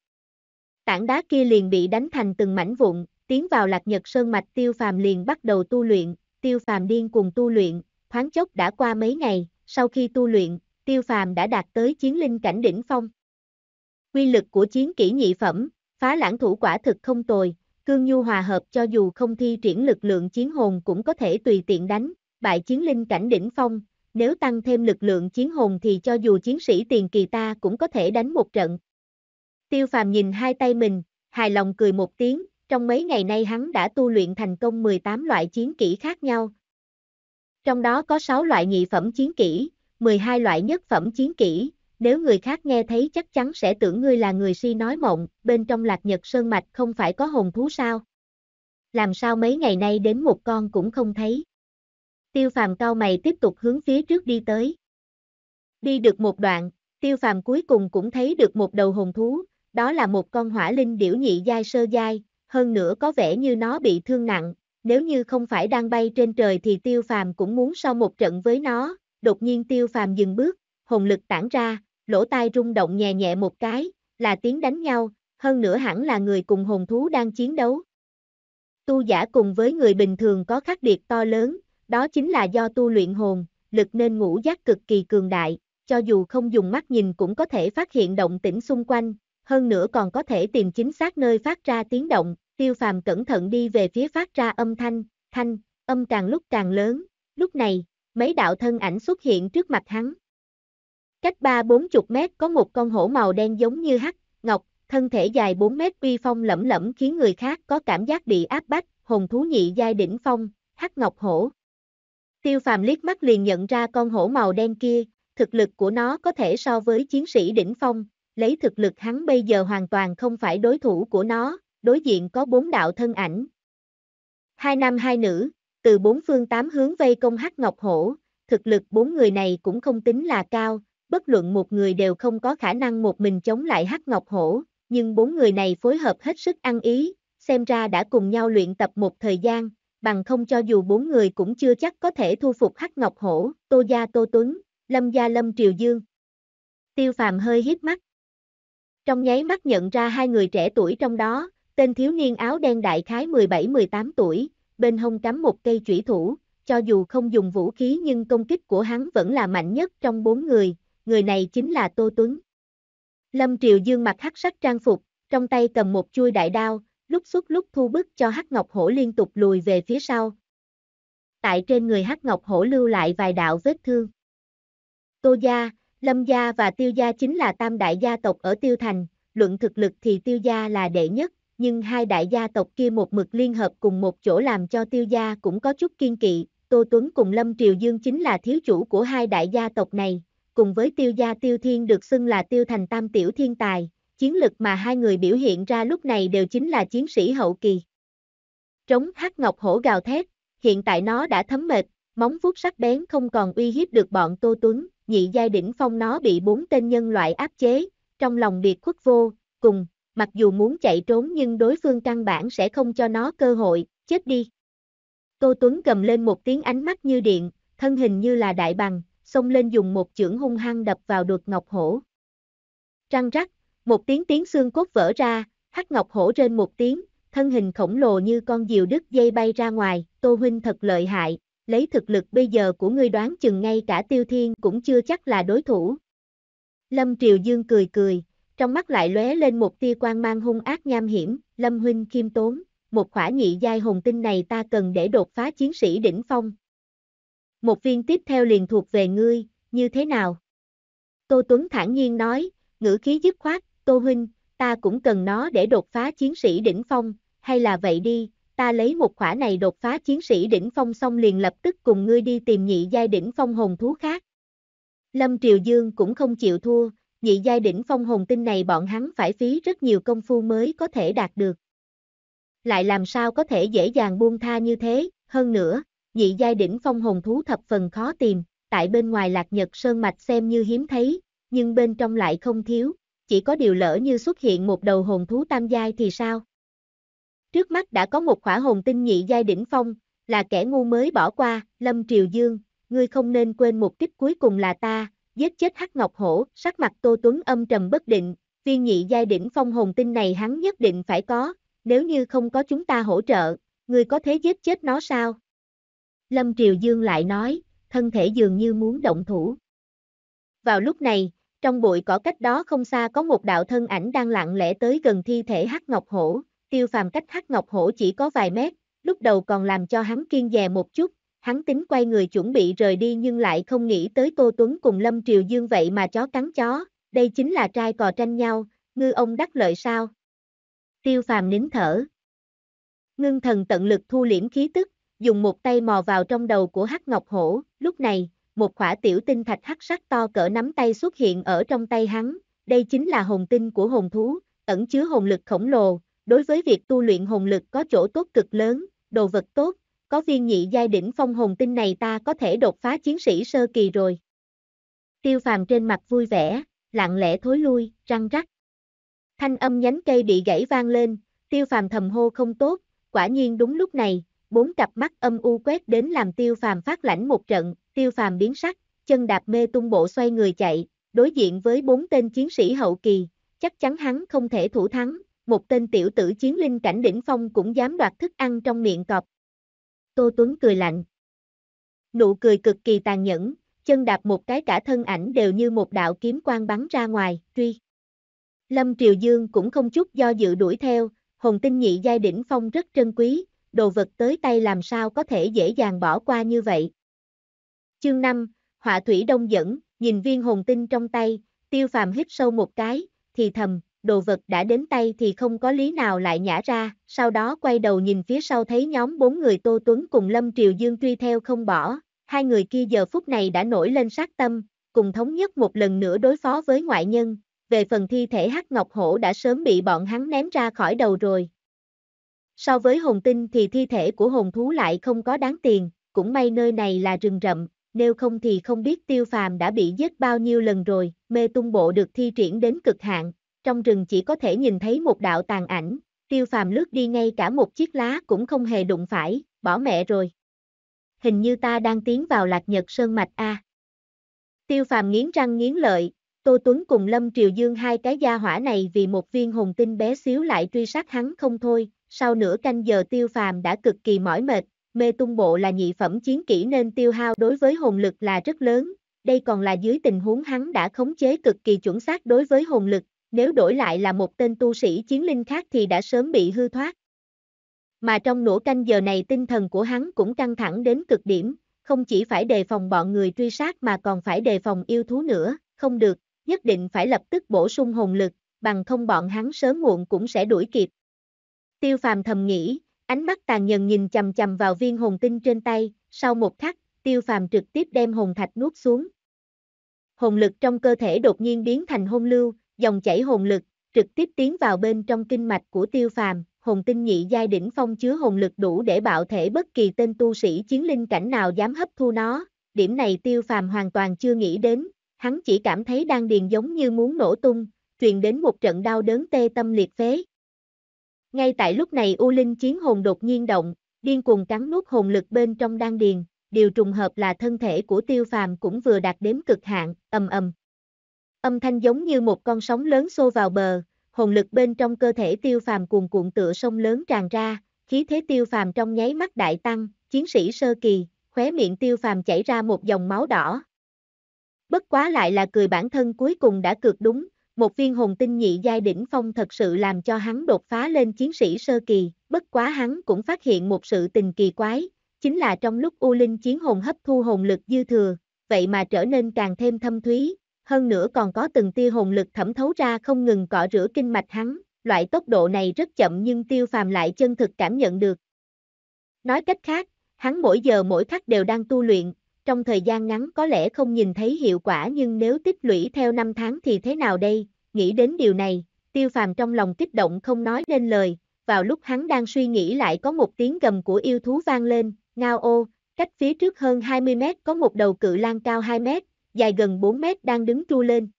S1: Tảng đá kia liền bị đánh thành từng mảnh vụn, tiến vào lạc nhật sơn mạch tiêu phàm liền bắt đầu tu luyện, tiêu phàm điên cùng tu luyện, thoáng chốc đã qua mấy ngày, sau khi tu luyện, tiêu phàm đã đạt tới chiến linh cảnh đỉnh phong. Quy lực của chiến kỹ nhị phẩm, phá lãng thủ quả thực không tồi, cương nhu hòa hợp cho dù không thi triển lực lượng chiến hồn cũng có thể tùy tiện đánh, bại chiến linh cảnh đỉnh phong, nếu tăng thêm lực lượng chiến hồn thì cho dù chiến sĩ tiền kỳ ta cũng có thể đánh một trận. Tiêu phàm nhìn hai tay mình, hài lòng cười một tiếng, trong mấy ngày nay hắn đã tu luyện thành công 18 loại chiến kỹ khác nhau. Trong đó có 6 loại nhị phẩm chiến kỹ, 12 loại nhất phẩm chiến kỹ, nếu người khác nghe thấy chắc chắn sẽ tưởng ngươi là người si nói mộng, bên trong lạc nhật sơn mạch không phải có hồn thú sao? Làm sao mấy ngày nay đến một con cũng không thấy? Tiêu phàm cao mày tiếp tục hướng phía trước đi tới. Đi được một đoạn, tiêu phàm cuối cùng cũng thấy được một đầu hồn thú, đó là một con hỏa linh điểu nhị giai sơ giai, hơn nữa có vẻ như nó bị thương nặng, nếu như không phải đang bay trên trời thì tiêu phàm cũng muốn sau một trận với nó, đột nhiên tiêu phàm dừng bước, hồn lực tản ra, lỗ tai rung động nhẹ nhẹ một cái, là tiếng đánh nhau, hơn nữa hẳn là người cùng hồn thú đang chiến đấu. Tu giả cùng với người bình thường có khác biệt to lớn, đó chính là do tu luyện hồn, lực nên ngũ giác cực kỳ cường đại, cho dù không dùng mắt nhìn cũng có thể phát hiện động tĩnh xung quanh, hơn nữa còn có thể tìm chính xác nơi phát ra tiếng động, tiêu phàm cẩn thận đi về phía phát ra âm thanh, thanh, âm càng lúc càng lớn, lúc này, mấy đạo thân ảnh xuất hiện trước mặt hắn. Cách ba bốn chục mét có một con hổ màu đen giống như hắc, ngọc, thân thể dài 4 mét uy phong lẫm lẫm khiến người khác có cảm giác bị áp bách, hồn thú nhị giai đỉnh phong, hắc ngọc hổ. Tiêu phàm liếc mắt liền nhận ra con hổ màu đen kia, thực lực của nó có thể so với chiến sĩ đỉnh phong, lấy thực lực hắn bây giờ hoàn toàn không phải đối thủ của nó, đối diện có bốn đạo thân ảnh. Hai nam hai nữ, từ bốn phương tám hướng vây công hắc ngọc hổ, thực lực bốn người này cũng không tính là cao, bất luận một người đều không có khả năng một mình chống lại Hắc Ngọc Hổ, nhưng bốn người này phối hợp hết sức ăn ý, xem ra đã cùng nhau luyện tập một thời gian, bằng không cho dù bốn người cũng chưa chắc có thể thu phục Hắc Ngọc Hổ, Tô Gia Tô Tuấn, Lâm Gia Lâm Triều Dương. Tiêu Phàm hơi hiếp mắt. Trong nháy mắt nhận ra hai người trẻ tuổi trong đó, tên thiếu niên áo đen đại khái 17-18 tuổi, bên hông cắm một cây chủy thủ, cho dù không dùng vũ khí nhưng công kích của hắn vẫn là mạnh nhất trong bốn người, người này chính là Tô Tuấn. Lâm Triều Dương mặc hắc sắc trang phục, trong tay cầm một chuôi đại đao, lúc xuất lúc thu bức cho hắc ngọc hổ liên tục lùi về phía sau. Tại trên người hắc ngọc hổ lưu lại vài đạo vết thương. Tô gia, Lâm gia và Tiêu gia chính là tam đại gia tộc ở Tiêu Thành, luận thực lực thì Tiêu gia là đệ nhất, nhưng hai đại gia tộc kia một mực liên hợp cùng một chỗ làm cho Tiêu gia cũng có chút kiên kỵ. Tô Tuấn cùng Lâm Triều Dương chính là thiếu chủ của hai đại gia tộc này, cùng với tiêu gia tiêu thiên được xưng là tiêu thành tam tiểu thiên tài, chiến lực mà hai người biểu hiện ra lúc này đều chính là chiến sĩ hậu kỳ. Trống hắc ngọc hổ gào thét, hiện tại nó đã thấm mệt, móng vuốt sắc bén không còn uy hiếp được bọn Tô Tuấn, nhị giai đỉnh phong nó bị bốn tên nhân loại áp chế, trong lòng biệt khuất vô, cùng, mặc dù muốn chạy trốn nhưng đối phương căn bản sẽ không cho nó cơ hội, chết đi. Tô Tuấn cầm lên một tiếng ánh mắt như điện, thân hình như là đại bằng, xông lên dùng một chưởng hung hăng đập vào đột ngọc hổ. Răng rắc, một tiếng tiếng xương cốt vỡ ra, hắc ngọc hổ trên một tiếng, thân hình khổng lồ như con diều đứt dây bay ra ngoài, Tô Huynh thật lợi hại, lấy thực lực bây giờ của ngươi đoán chừng ngay cả tiêu thiên cũng chưa chắc là đối thủ. Lâm Triều Dương cười cười, trong mắt lại lóe lên một tia quang mang hung ác nham hiểm, Lâm Huynh khiêm tốn, một khỏa nhị giai hồn tinh này ta cần để đột phá chiến sĩ đỉnh phong, một viên tiếp theo liền thuộc về ngươi, như thế nào? Tô Tuấn thản nhiên nói, ngữ khí dứt khoát, Tô Huynh, ta cũng cần nó để đột phá chiến sĩ đỉnh phong, hay là vậy đi, ta lấy một khỏa này đột phá chiến sĩ đỉnh phong xong liền lập tức cùng ngươi đi tìm nhị giai đỉnh phong hồn thú khác. Lâm Triều Dương cũng không chịu thua, nhị giai đỉnh phong hồn tinh này bọn hắn phải phí rất nhiều công phu mới có thể đạt được. Lại làm sao có thể dễ dàng buông tha như thế, hơn nữa, dị giai đỉnh phong hồn thú thập phần khó tìm, tại bên ngoài lạc nhật sơn mạch xem như hiếm thấy, nhưng bên trong lại không thiếu, chỉ có điều lỡ như xuất hiện một đầu hồn thú tam giai thì sao? Trước mắt đã có một khỏa hồn tinh nhị giai đỉnh phong, là kẻ ngu mới bỏ qua, Lâm Triều Dương, ngươi không nên quên mục đích cuối cùng là ta, giết chết Hắc Ngọc Hổ, sắc mặt Tô Tuấn âm trầm bất định, viên nhị giai đỉnh phong hồn tinh này hắn nhất định phải có, nếu như không có chúng ta hỗ trợ, ngươi có thể giết chết nó sao? Lâm Triều Dương lại nói, thân thể dường như muốn động thủ. Vào lúc này, trong bụi cỏ cách đó không xa có một đạo thân ảnh đang lặng lẽ tới gần thi thể Hắc Ngọc Hổ, tiêu phàm cách Hắc Ngọc Hổ chỉ có vài mét, lúc đầu còn làm cho hắn kiên dè một chút, hắn tính quay người chuẩn bị rời đi nhưng lại không nghĩ tới Tô Tuấn cùng Lâm Triều Dương vậy mà chó cắn chó, đây chính là trai cò tranh nhau, ngư ông đắc lợi sao? Tiêu phàm nín thở. Ngưng thần tận lực thu liễm khí tức, dùng một tay mò vào trong đầu của Hắc Ngọc Hổ, lúc này, một khỏa tiểu tinh thạch hắc sắc to cỡ nắm tay xuất hiện ở trong tay hắn, đây chính là hồn tinh của hồn thú, ẩn chứa hồn lực khổng lồ, đối với việc tu luyện hồn lực có chỗ tốt cực lớn, đồ vật tốt, có viên nhị giai đỉnh phong hồn tinh này ta có thể đột phá chiến sĩ sơ kỳ rồi. Tiêu phàm trên mặt vui vẻ, lặng lẽ thối lui, răng rắc. Thanh âm nhánh cây bị gãy vang lên, tiêu phàm thầm hô không tốt, quả nhiên đúng lúc này, bốn cặp mắt âm u quét đến làm tiêu phàm phát lãnh một trận, tiêu phàm biến sắc, chân đạp mê tung bộ xoay người chạy, đối diện với bốn tên chiến sĩ hậu kỳ, chắc chắn hắn không thể thủ thắng, một tên tiểu tử chiến linh cảnh đỉnh phong cũng dám đoạt thức ăn trong miệng cọp. Tô Tuấn cười lạnh. Nụ cười cực kỳ tàn nhẫn, chân đạp một cái cả thân ảnh đều như một đạo kiếm quang bắn ra ngoài, truy. Lâm Triều Dương cũng không chút do dự đuổi theo, hồn tinh nhị giai đỉnh phong rất trân quý, đồ vật tới tay làm sao có thể dễ dàng bỏ qua như vậy. Chương 5, Họa Thủy Đông dẫn, nhìn viên hồn tinh trong tay, tiêu phàm hít sâu một cái, thì thầm, đồ vật đã đến tay thì không có lý nào lại nhả ra, sau đó quay đầu nhìn phía sau thấy nhóm bốn người Tô Tuấn cùng Lâm Triều Dương truy theo không bỏ, hai người kia giờ phút này đã nổi lên sát tâm, cùng thống nhất một lần nữa đối phó với ngoại nhân, về phần thi thể Hắc Ngọc Hổ đã sớm bị bọn hắn ném ra khỏi đầu rồi, So với hồn tinh thì thi thể của hồn thú lại không có đáng tiền, cũng may nơi này là rừng rậm, nếu không thì không biết tiêu phàm đã bị giết bao nhiêu lần rồi, mê tung bộ được thi triển đến cực hạn, trong rừng chỉ có thể nhìn thấy một đạo tàn ảnh, tiêu phàm lướt đi ngay cả một chiếc lá cũng không hề đụng phải, bỏ mẹ rồi. Hình như ta đang tiến vào lạc nhật sơn mạch A. Tiêu phàm nghiến răng nghiến lợi, Tô Tuấn cùng Lâm Triều Dương hai cái gia hỏa này vì một viên hồn tinh bé xíu lại truy sát hắn không thôi, sau nửa canh giờ tiêu phàm đã cực kỳ mỏi mệt, mê tung bộ là nhị phẩm chiến kỹ nên tiêu hao đối với hồn lực là rất lớn, đây còn là dưới tình huống hắn đã khống chế cực kỳ chuẩn xác đối với hồn lực, nếu đổi lại là một tên tu sĩ chiến linh khác thì đã sớm bị hư thoát. Mà trong nửa canh giờ này tinh thần của hắn cũng căng thẳng đến cực điểm, không chỉ phải đề phòng bọn người truy sát mà còn phải đề phòng yêu thú nữa, không được, nhất định phải lập tức bổ sung hồn lực, bằng không bọn hắn sớm muộn cũng sẽ đuổi kịp. Tiêu phàm thầm nghĩ, ánh mắt tàn nhẫn nhìn chầm chầm vào viên hồn tinh trên tay, sau một khắc, tiêu phàm trực tiếp đem hồn thạch nuốt xuống. Hồn lực trong cơ thể đột nhiên biến thành hôn lưu, dòng chảy hồn lực, trực tiếp tiến vào bên trong kinh mạch của tiêu phàm, hồn tinh nhị giai đỉnh phong chứa hồn lực đủ để bạo thể bất kỳ tên tu sĩ chiến linh cảnh nào dám hấp thu nó, điểm này tiêu phàm hoàn toàn chưa nghĩ đến, hắn chỉ cảm thấy đang điền giống như muốn nổ tung, truyền đến một trận đau đớn tê tâm liệt phế. Ngay tại lúc này U Linh chiến hồn đột nhiên động, điên cuồng cắn nuốt hồn lực bên trong đan điền, điều trùng hợp là thân thể của tiêu phàm cũng vừa đạt đến cực hạn, ầm ầm. Âm thanh giống như một con sóng lớn xô vào bờ, hồn lực bên trong cơ thể tiêu phàm cuồn cuộn tựa sông lớn tràn ra, khí thế tiêu phàm trong nháy mắt đại tăng, chiến sĩ sơ kỳ, khóe miệng tiêu phàm chảy ra một dòng máu đỏ. Bất quá lại là cười bản thân cuối cùng đã cược đúng, một viên hồn tinh nhị giai đỉnh phong thật sự làm cho hắn đột phá lên chiến sĩ sơ kỳ, bất quá hắn cũng phát hiện một sự tình kỳ quái, chính là trong lúc U Linh chiến hồn hấp thu hồn lực dư thừa, vậy mà trở nên càng thêm thâm thúy, hơn nữa còn có từng tia hồn lực thẩm thấu ra không ngừng cọ rửa kinh mạch hắn, loại tốc độ này rất chậm nhưng tiêu phàm lại chân thực cảm nhận được. Nói cách khác, hắn mỗi giờ mỗi khắc đều đang tu luyện, trong thời gian ngắn có lẽ không nhìn thấy hiệu quả nhưng nếu tích lũy theo năm tháng thì thế nào đây, nghĩ đến điều này, tiêu phàm trong lòng kích động không nói nên lời, vào lúc hắn đang suy nghĩ lại có một tiếng gầm của yêu thú vang lên, ngao ô, cách phía trước hơn 20 mét có một đầu cự lan cao 2 mét, dài gần 4 mét đang đứng tru lên.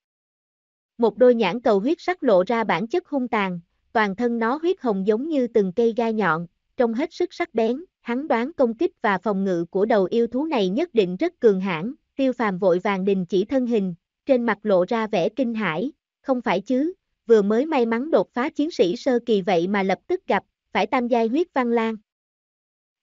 S1: Một đôi nhãn cầu huyết sắc lộ ra bản chất hung tàn, toàn thân nó huyết hồng giống như từng cây gai nhọn, trông hết sức sắc bén, hắn đoán công kích và phòng ngự của đầu yêu thú này nhất định rất cường hãn, tiêu phàm vội vàng đình chỉ thân hình, trên mặt lộ ra vẻ kinh hãi, không phải chứ, vừa mới may mắn đột phá chiến sĩ sơ kỳ vậy mà lập tức gặp, phải tam giai huyết văn lan.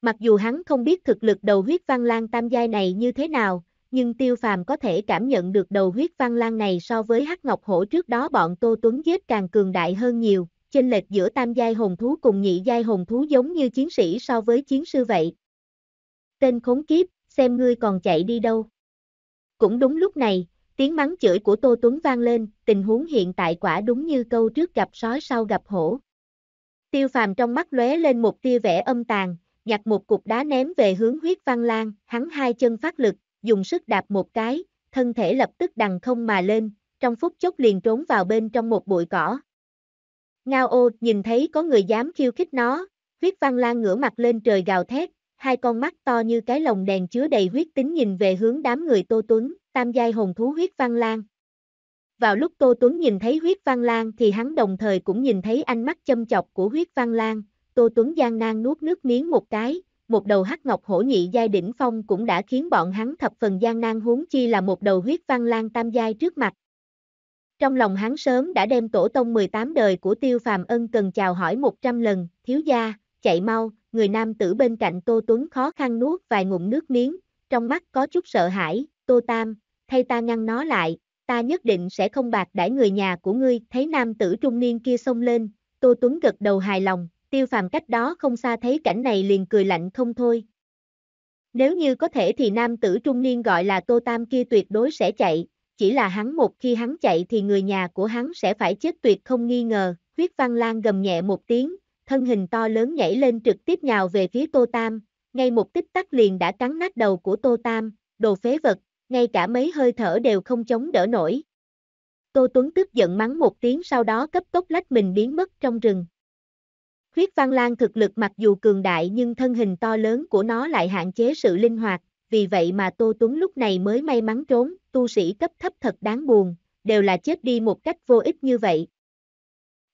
S1: Mặc dù hắn không biết thực lực đầu huyết văn lan tam giai này như thế nào, nhưng tiêu phàm có thể cảm nhận được đầu huyết văn lan này so với hắc ngọc hổ trước đó bọn Tô Tuấn giết càng cường đại hơn nhiều, chênh lệch giữa tam giai hồn thú cùng nhị giai hồn thú giống như chiến sĩ so với chiến sư vậy. Tên khốn kiếp, xem ngươi còn chạy đi đâu. Cũng đúng lúc này, tiếng mắng chửi của Tô Tuấn vang lên, tình huống hiện tại quả đúng như câu trước gặp sói sau gặp hổ. Tiêu phàm trong mắt lóe lên một tia vẻ âm tàn, nhặt một cục đá ném về hướng huyết văn lan, hắn hai chân phát lực, dùng sức đạp một cái, thân thể lập tức đằng không mà lên, trong phút chốc liền trốn vào bên trong một bụi cỏ, Ngao ô nhìn thấy có người dám khiêu khích nó, huyết văn lan ngửa mặt lên trời gào thét, hai con mắt to như cái lồng đèn chứa đầy huyết tính nhìn về hướng đám người Tô Tuấn, tam giai hồn thú huyết văn lan. Vào lúc Tô Tuấn nhìn thấy huyết văn lan thì hắn đồng thời cũng nhìn thấy ánh mắt châm chọc của huyết văn lan, Tô Tuấn gian nan nuốt nước miếng một cái, một đầu hắc ngọc hổ nhị giai đỉnh phong cũng đã khiến bọn hắn thập phần gian nan huống chi là một đầu huyết văn lan tam giai trước mặt, trong lòng hắn sớm đã đem tổ tông 18 đời của Tiêu Phàm Ân cần chào hỏi 100 lần, thiếu gia, chạy mau, người nam tử bên cạnh Tô Tuấn khó khăn nuốt vài ngụm nước miếng, trong mắt có chút sợ hãi, Tô Tam, thay ta ngăn nó lại, ta nhất định sẽ không bạc đãi người nhà của ngươi, thấy nam tử trung niên kia xông lên, Tô Tuấn gật đầu hài lòng, Tiêu Phàm cách đó không xa thấy cảnh này liền cười lạnh không thôi. Nếu như có thể thì nam tử trung niên gọi là Tô Tam kia tuyệt đối sẽ chạy, chỉ là hắn một khi hắn chạy thì người nhà của hắn sẽ phải chết tuyệt không nghi ngờ, huyết văn lan gầm nhẹ một tiếng, thân hình to lớn nhảy lên trực tiếp nhào về phía Tô Tam, ngay một tích tắc liền đã cắn nát đầu của Tô Tam, đồ phế vật, ngay cả mấy hơi thở đều không chống đỡ nổi. Tô Tuấn tức giận mắng một tiếng sau đó cấp tốc lách mình biến mất trong rừng. Huyết Văn Lan thực lực mặc dù cường đại nhưng thân hình to lớn của nó lại hạn chế sự linh hoạt, vì vậy mà Tô Tuấn lúc này mới may mắn trốn, tu sĩ cấp thấp thật đáng buồn, đều là chết đi một cách vô ích như vậy.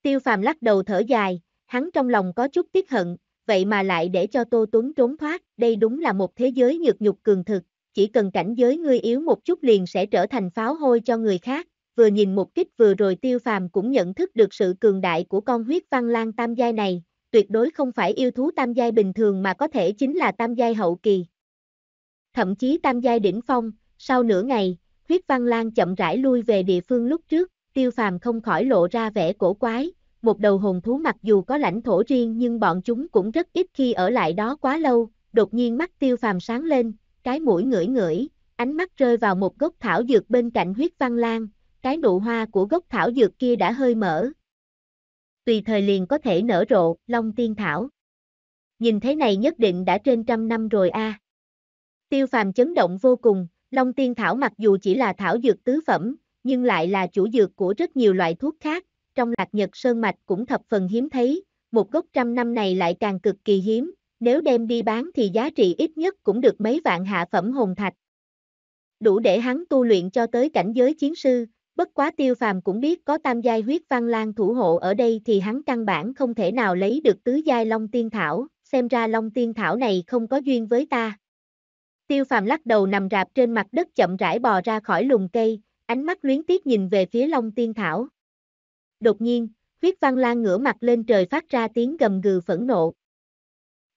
S1: Tiêu Phàm lắc đầu thở dài, hắn trong lòng có chút tiếc hận, vậy mà lại để cho Tô Tuấn trốn thoát, đây đúng là một thế giới nhược nhục cường thực, chỉ cần cảnh giới ngươi yếu một chút liền sẽ trở thành pháo hôi cho người khác. Vừa nhìn một kích vừa rồi Tiêu Phàm cũng nhận thức được sự cường đại của con huyết văn lang tam giai này, tuyệt đối không phải yêu thú tam giai bình thường mà có thể chính là tam giai hậu kỳ thậm chí tam giai đỉnh phong, sau nửa ngày, huyết văn lan chậm rãi lui về địa phương lúc trước, tiêu phàm không khỏi lộ ra vẻ cổ quái, một đầu hồn thú mặc dù có lãnh thổ riêng nhưng bọn chúng cũng rất ít khi ở lại đó quá lâu, đột nhiên mắt tiêu phàm sáng lên, cái mũi ngửi ngửi, ánh mắt rơi vào một gốc thảo dược bên cạnh huyết văn lan, cái nụ hoa của gốc thảo dược kia đã hơi mở. Tùy thời liền có thể nở rộ, long tiên thảo. Nhìn thế này nhất định đã trên trăm năm rồi a. À. Tiêu phàm chấn động vô cùng, Long Tiên Thảo mặc dù chỉ là thảo dược tứ phẩm, nhưng lại là chủ dược của rất nhiều loại thuốc khác, trong lạc nhật sơn mạch cũng thập phần hiếm thấy, một gốc trăm năm này lại càng cực kỳ hiếm, nếu đem đi bán thì giá trị ít nhất cũng được mấy vạn hạ phẩm hồn thạch. Đủ để hắn tu luyện cho tới cảnh giới chiến sư, bất quá tiêu phàm cũng biết có tam giai huyết văn lan thủ hộ ở đây thì hắn căn bản không thể nào lấy được tứ giai long tiên thảo, xem ra long tiên thảo này không có duyên với ta. Tiêu phàm lắc đầu nằm rạp trên mặt đất chậm rãi bò ra khỏi lùm cây, ánh mắt luyến tiếc nhìn về phía Long Tiên Thảo. Đột nhiên, huyết văn lan ngửa mặt lên trời phát ra tiếng gầm gừ phẫn nộ.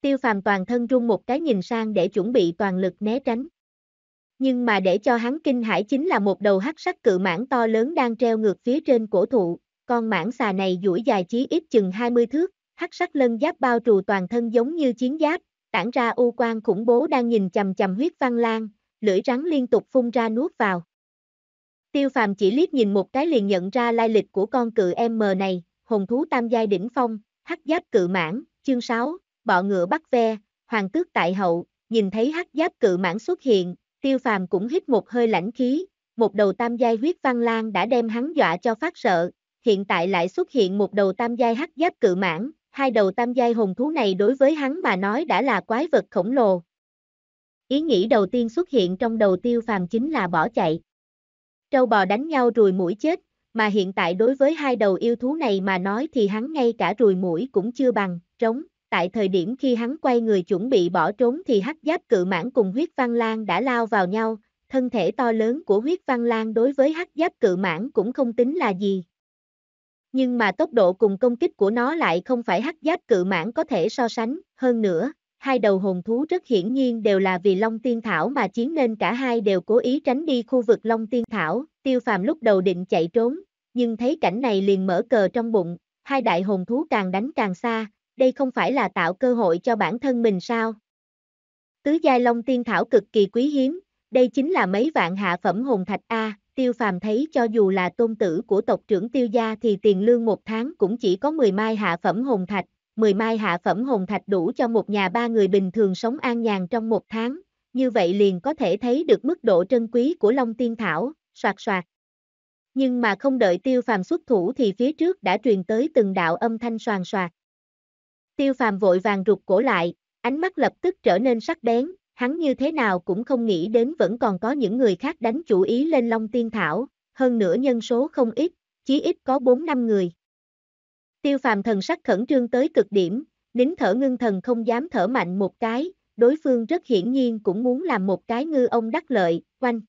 S1: Tiêu phàm toàn thân rung một cái nhìn sang để chuẩn bị toàn lực né tránh. Nhưng mà để cho hắn kinh hãi chính là một đầu hắc sắc cự mãng to lớn đang treo ngược phía trên cổ thụ, con mãng xà này duỗi dài chí ít chừng 20 thước, hắc sắc lân giáp bao trù toàn thân giống như chiến giáp, tản ra u quang khủng bố đang nhìn chầm chầm huyết văn lan, lưỡi rắn liên tục phun ra nuốt vào. Tiêu phàm chỉ liếc nhìn một cái liền nhận ra lai lịch của con cự em mờ này, hồn thú tam giai đỉnh phong, hắc giáp cự mãn, chương 6, bọ ngựa bắt ve, hoàng tước tại hậu, nhìn thấy hắc giáp cự mãn xuất hiện, tiêu phàm cũng hít một hơi lãnh khí, một đầu tam giai huyết văn lan đã đem hắn dọa cho phát sợ, hiện tại lại xuất hiện một đầu tam giai hắc giáp cự mãn, hai đầu tam giai hồn thú này đối với hắn mà nói đã là quái vật khổng lồ. Ý nghĩ đầu tiên xuất hiện trong đầu tiêu phàm chính là bỏ chạy. Trâu bò đánh nhau rùi mũi chết, mà hiện tại đối với hai đầu yêu thú này mà nói thì hắn ngay cả rùi mũi cũng chưa bằng, trống. Tại thời điểm khi hắn quay người chuẩn bị bỏ trốn thì hắc giáp cự mãn cùng huyết văn lan đã lao vào nhau, thân thể to lớn của huyết văn lan đối với hắc giáp cự mãn cũng không tính là gì, nhưng mà tốc độ cùng công kích của nó lại không phải hắc giáp cự mãn có thể so sánh, hơn nữa, hai đầu hồn thú rất hiển nhiên đều là vì Long Tiên Thảo mà chiến nên cả hai đều cố ý tránh đi khu vực Long Tiên Thảo, tiêu phàm lúc đầu định chạy trốn, nhưng thấy cảnh này liền mở cờ trong bụng, hai đại hồn thú càng đánh càng xa, đây không phải là tạo cơ hội cho bản thân mình sao? Tứ giai Long Tiên Thảo cực kỳ quý hiếm, đây chính là mấy vạn hạ phẩm hồn thạch A, Tiêu Phàm thấy cho dù là tôn tử của tộc trưởng Tiêu gia thì tiền lương một tháng cũng chỉ có 10 mai hạ phẩm hồn thạch, 10 mai hạ phẩm hồn thạch đủ cho một nhà ba người bình thường sống an nhàn trong một tháng, như vậy liền có thể thấy được mức độ trân quý của Long Tiên Thảo, soạt soạt. Nhưng mà không đợi Tiêu Phàm xuất thủ thì phía trước đã truyền tới từng đạo âm thanh soàn soạt. Tiêu Phàm vội vàng rụt cổ lại, ánh mắt lập tức trở nên sắc bén, hắn như thế nào cũng không nghĩ đến vẫn còn có những người khác đánh chủ ý lên Long Tiên Thảo, hơn nữa nhân số không ít, chí ít có 4-5 người. Tiêu phàm thần sắc khẩn trương tới cực điểm, nín thở ngưng thần không dám thở mạnh một cái, đối phương rất hiển nhiên cũng muốn làm một cái ngư ông đắc lợi, quanh.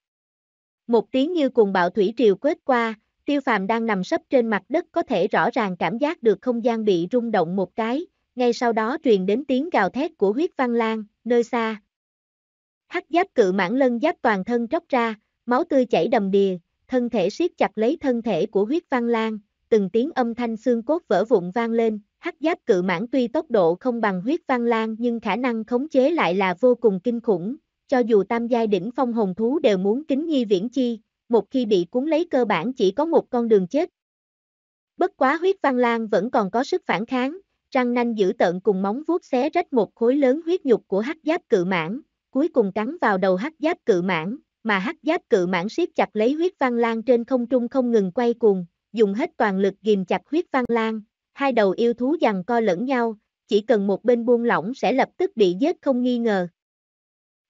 S1: Một tiếng như cuồng bạo thủy triều quét qua, tiêu phàm đang nằm sấp trên mặt đất có thể rõ ràng cảm giác được không gian bị rung động một cái, ngay sau đó truyền đến tiếng gào thét của huyết văn lan, nơi xa, Hắc giáp cự mãn lân giáp toàn thân tróc ra, máu tươi chảy đầm đìa, thân thể siết chặt lấy thân thể của huyết văn lan, từng tiếng âm thanh xương cốt vỡ vụn vang lên, hắc giáp cự mãn tuy tốc độ không bằng huyết văn lan nhưng khả năng khống chế lại là vô cùng kinh khủng, cho dù tam giai đỉnh phong Hồng thú đều muốn kính nghi viễn chi, một khi bị cuốn lấy cơ bản chỉ có một con đường chết. Bất quá huyết văn lan vẫn còn có sức phản kháng, răng nanh giữ tợn cùng móng vuốt xé rách một khối lớn huyết nhục của hắc giáp cự mãn, cuối cùng cắn vào đầu hắc giáp cự mãn, mà hắc giáp cự mãn siết chặt lấy huyết văn lan trên không trung không ngừng quay cuồng, dùng hết toàn lực ghìm chặt huyết văn lan, hai đầu yêu thú giằng co lẫn nhau, chỉ cần một bên buông lỏng sẽ lập tức bị giết không nghi ngờ.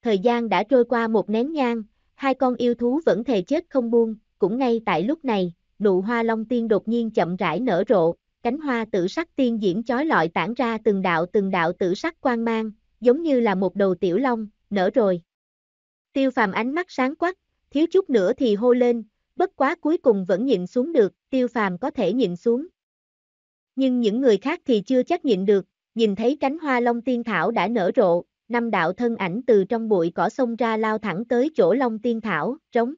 S1: Thời gian đã trôi qua một nén nhang, hai con yêu thú vẫn thề chết không buông, cũng ngay tại lúc này, nụ hoa long tiên đột nhiên chậm rãi nở rộ, cánh hoa tử sắc tiên diễm chói lọi tản ra từng đạo từng đạo tử sắc quang mang, giống như là một đầu tiểu long, nở rồi. Tiêu phàm ánh mắt sáng quắc, thiếu chút nữa thì hô lên, bất quá cuối cùng vẫn nhịn xuống được, tiêu phàm có thể nhịn xuống. Nhưng những người khác thì chưa chắc nhịn được, nhìn thấy cánh hoa long tiên thảo đã nở rộ, năm đạo thân ảnh từ trong bụi cỏ sông ra lao thẳng tới chỗ long tiên thảo, trống.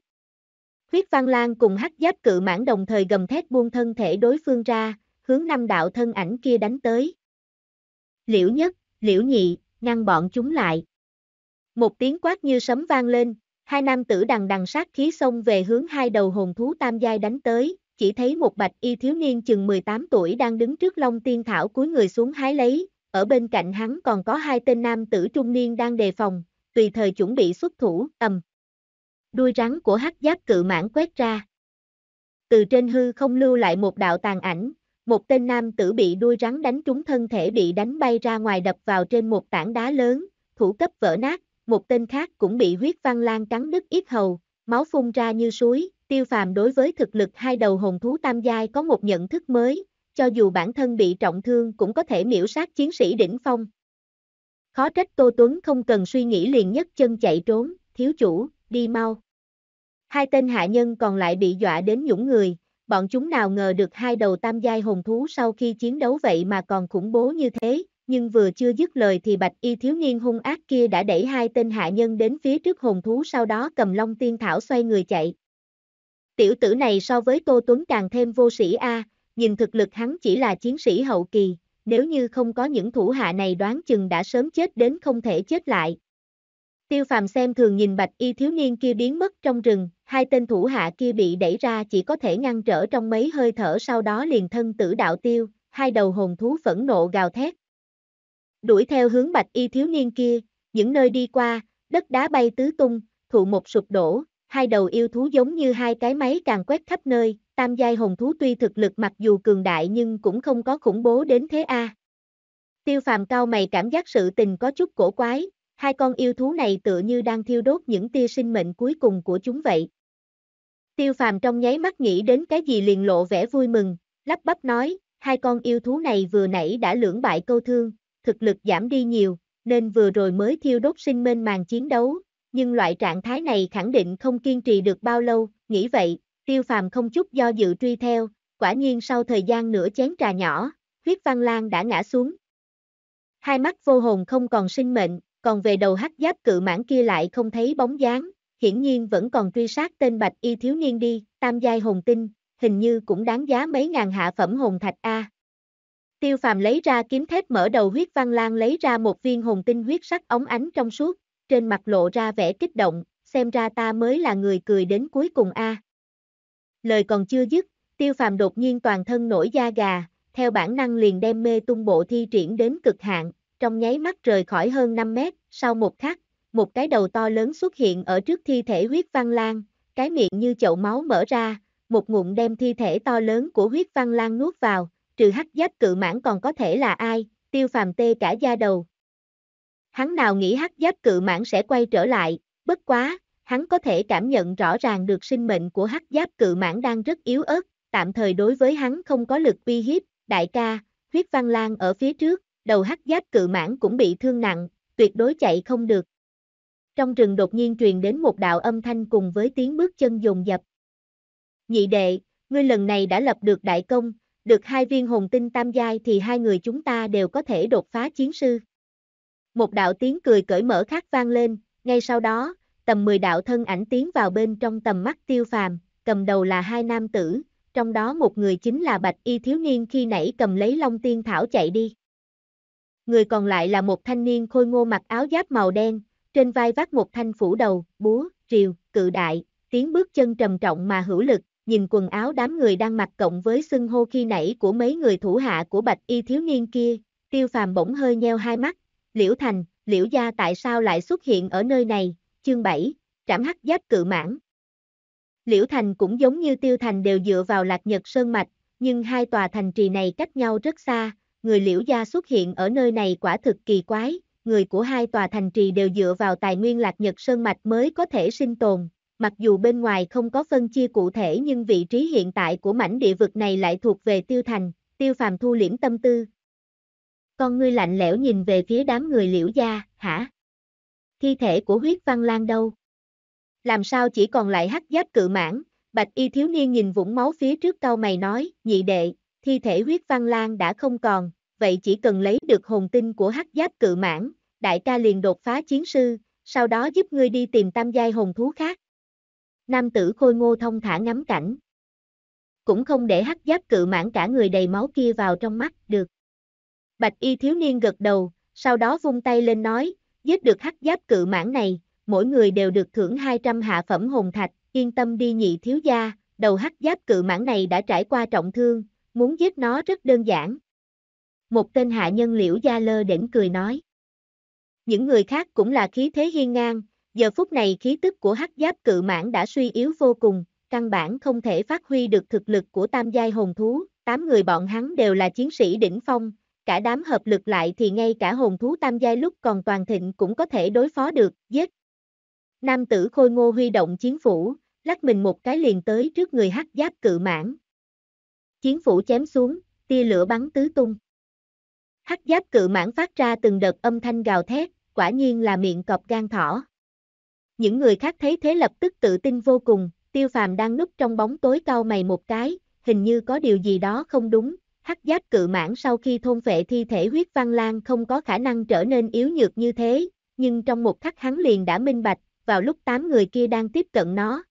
S1: Khuyết Văn Lan cùng hắc giáp cự mãn đồng thời gầm thét buông thân thể đối phương ra, hướng năm đạo thân ảnh kia đánh tới. Liễu nhất, liễu nhị, ngăn bọn chúng lại. Một tiếng quát như sấm vang lên, hai nam tử đằng đằng sát khí xông về hướng hai đầu hồn thú tam giai đánh tới, chỉ thấy một bạch y thiếu niên chừng 18 tuổi đang đứng trước long tiên thảo cuối người xuống hái lấy, ở bên cạnh hắn còn có hai tên nam tử trung niên đang đề phòng, tùy thời chuẩn bị xuất thủ, ầm. Đuôi rắn của hắc giáp cự mãn quét ra. Từ trên hư không lưu lại một đạo tàn ảnh, một tên nam tử bị đuôi rắn đánh trúng thân thể bị đánh bay ra ngoài đập vào trên một tảng đá lớn, thủ cấp vỡ nát, một tên khác cũng bị huyết văn lan cắn đứt ít hầu, máu phun ra như suối, tiêu phàm đối với thực lực hai đầu hồn thú tam giai có một nhận thức mới, cho dù bản thân bị trọng thương cũng có thể miễu sát chiến sĩ đỉnh phong. Khó trách Tô Tuấn không cần suy nghĩ liền nhất chân chạy trốn, thiếu chủ, đi mau. Hai tên hạ nhân còn lại bị dọa đến nhũng người, bọn chúng nào ngờ được hai đầu tam giai hồn thú sau khi chiến đấu vậy mà còn khủng bố như thế, nhưng vừa chưa dứt lời thì bạch y thiếu niên hung ác kia đã đẩy hai tên hạ nhân đến phía trước hồn thú sau đó cầm long tiên thảo xoay người chạy. Tiểu tử này so với Tô Tuấn càng thêm vô sĩ A, nhìn thực lực hắn chỉ là chiến sĩ hậu kỳ, nếu như không có những thủ hạ này đoán chừng đã sớm chết đến không thể chết lại. Tiêu phàm xem thường nhìn bạch y thiếu niên kia biến mất trong rừng, hai tên thủ hạ kia bị đẩy ra chỉ có thể ngăn trở trong mấy hơi thở sau đó liền thân tử đạo tiêu, hai đầu hồn thú phẫn nộ gào thét, Đuổi theo hướng bạch y thiếu niên kia, những nơi đi qua, đất đá bay tứ tung, thụ một sụp đổ, hai đầu yêu thú giống như hai cái máy càng quét khắp nơi, tam giai hồn thú tuy thực lực mặc dù cường đại nhưng cũng không có khủng bố đến thế a. Tiêu phàm cao mày cảm giác sự tình có chút cổ quái, hai con yêu thú này tựa như đang thiêu đốt những tia sinh mệnh cuối cùng của chúng vậy. Tiêu phàm trong nháy mắt nghĩ đến cái gì liền lộ vẻ vui mừng, lắp bắp nói, hai con yêu thú này vừa nãy đã lưỡng bại câu thương, thực lực giảm đi nhiều, nên vừa rồi mới thiêu đốt sinh mênh màn chiến đấu, nhưng loại trạng thái này khẳng định không kiên trì được bao lâu, nghĩ vậy, tiêu phàm không chút do dự truy theo, quả nhiên sau thời gian nửa chén trà nhỏ, huyết văn lan đã ngã xuống. Hai mắt vô hồn không còn sinh mệnh, còn về đầu hắc giáp cự mãn kia lại không thấy bóng dáng, hiển nhiên vẫn còn truy sát tên bạch y thiếu niên đi, tam giai hồn tinh, hình như cũng đáng giá mấy ngàn hạ phẩm hồn thạch A. Tiêu phàm lấy ra kiếm thép mở đầu huyết văn lan lấy ra một viên hồn tinh huyết sắc ống ánh trong suốt, trên mặt lộ ra vẻ kích động, xem ra ta mới là người cười đến cuối cùng a. Lời còn chưa dứt, tiêu phàm đột nhiên toàn thân nổi da gà, theo bản năng liền đem mê tung bộ thi triển đến cực hạn, trong nháy mắt rời khỏi hơn 5 mét, sau một khắc, một cái đầu to lớn xuất hiện ở trước thi thể huyết văn lan, cái miệng như chậu máu mở ra, một ngụm đem thi thể to lớn của huyết văn lan nuốt vào, trừ hắc giáp cự mãn còn có thể là ai, tiêu phàm tê cả da đầu. Hắn nào nghĩ hắc giáp cự mãn sẽ quay trở lại, bất quá, hắn có thể cảm nhận rõ ràng được sinh mệnh của hắc giáp cự mãn đang rất yếu ớt, tạm thời đối với hắn không có lực uy hiếp, đại ca, huyết văn lan ở phía trước, đầu hắc giáp cự mãn cũng bị thương nặng, tuyệt đối chạy không được. Trong rừng đột nhiên truyền đến một đạo âm thanh cùng với tiếng bước chân dồn dập. Nhị đệ, ngươi lần này đã lập được đại công, được hai viên hồn tinh tam giai thì hai người chúng ta đều có thể đột phá chiến sư. Một đạo tiếng cười cởi mở khác vang lên, ngay sau đó, tầm 10 đạo thân ảnh tiến vào bên trong tầm mắt tiêu phàm, cầm đầu là hai nam tử, trong đó một người chính là bạch y thiếu niên khi nãy cầm lấy long tiên thảo chạy đi. Người còn lại là một thanh niên khôi ngô mặc áo giáp màu đen, trên vai vác một thanh phủ đầu, búa, rìu, cự đại, tiếng bước chân trầm trọng mà hữu lực, nhìn quần áo đám người đang mặc cộng với xưng hô khi nãy của mấy người thủ hạ của bạch y thiếu niên kia, tiêu phàm bỗng hơi nheo hai mắt, liễu thành, liễu gia tại sao lại xuất hiện ở nơi này, chương 7, trảm hắc giáp cự mãn. Liễu thành cũng giống như tiêu thành đều dựa vào lạc nhật sơn mạch, nhưng hai tòa thành trì này cách nhau rất xa, người liễu gia xuất hiện ở nơi này quả thực kỳ quái, người của hai tòa thành trì đều dựa vào tài nguyên lạc nhật sơn mạch mới có thể sinh tồn, mặc dù bên ngoài không có phân chia cụ thể nhưng vị trí hiện tại của mảnh địa vực này lại thuộc về tiêu thành, tiêu phàm thu liễm tâm tư. Con ngươi lạnh lẽo nhìn về phía đám người liễu gia, hả? Thi thể của huyết văn lan đâu? Làm sao chỉ còn lại hắc giáp cự mãn, bạch y thiếu niên nhìn vũng máu phía trước cau mày nói, nhị đệ, thi thể huyết văn lan đã không còn, vậy chỉ cần lấy được hồn tinh của hắc giáp cự mãn, đại ca liền đột phá chiến sư, sau đó giúp ngươi đi tìm tam giai hồn thú khác nam tử khôi ngô thông thả ngắm cảnh. Cũng không để hắc giáp cự mãn cả người đầy máu kia vào trong mắt, được. Bạch y thiếu niên gật đầu, sau đó vung tay lên nói, giết được hắc giáp cự mãn này, mỗi người đều được thưởng 200 hạ phẩm hồn thạch, yên tâm đi nhị thiếu gia, đầu hắc giáp cự mãn này đã trải qua trọng thương, muốn giết nó rất đơn giản. Một tên hạ nhân liễu gia lơ đỉnh cười nói. Những người khác cũng là khí thế hiên ngang, Giờ phút này khí tức của hắc giáp cự mãn đã suy yếu vô cùng, căn bản không thể phát huy được thực lực của tam giai hồn thú, tám người bọn hắn đều là chiến sĩ đỉnh phong, cả đám hợp lực lại thì ngay cả hồn thú tam giai lúc còn toàn thịnh cũng có thể đối phó được, giết. Nam tử khôi ngô huy động chiến phủ, lắc mình một cái liền tới trước người hắc giáp cự mãn. Chiến phủ chém xuống, tia lửa bắn tứ tung. Hắc giáp cự mãn phát ra từng đợt âm thanh gào thét, quả nhiên là miệng cọp gan thỏ. Những người khác thấy thế lập tức tự tin vô cùng, tiêu phàm đang núp trong bóng tối cau mày một cái, hình như có điều gì đó không đúng, hắc giáp cự mãn sau khi thôn vệ thi thể huyết văn lan không có khả năng trở nên yếu nhược như thế, nhưng trong một khắc hắn liền đã minh bạch, vào lúc tám người kia đang tiếp cận nó.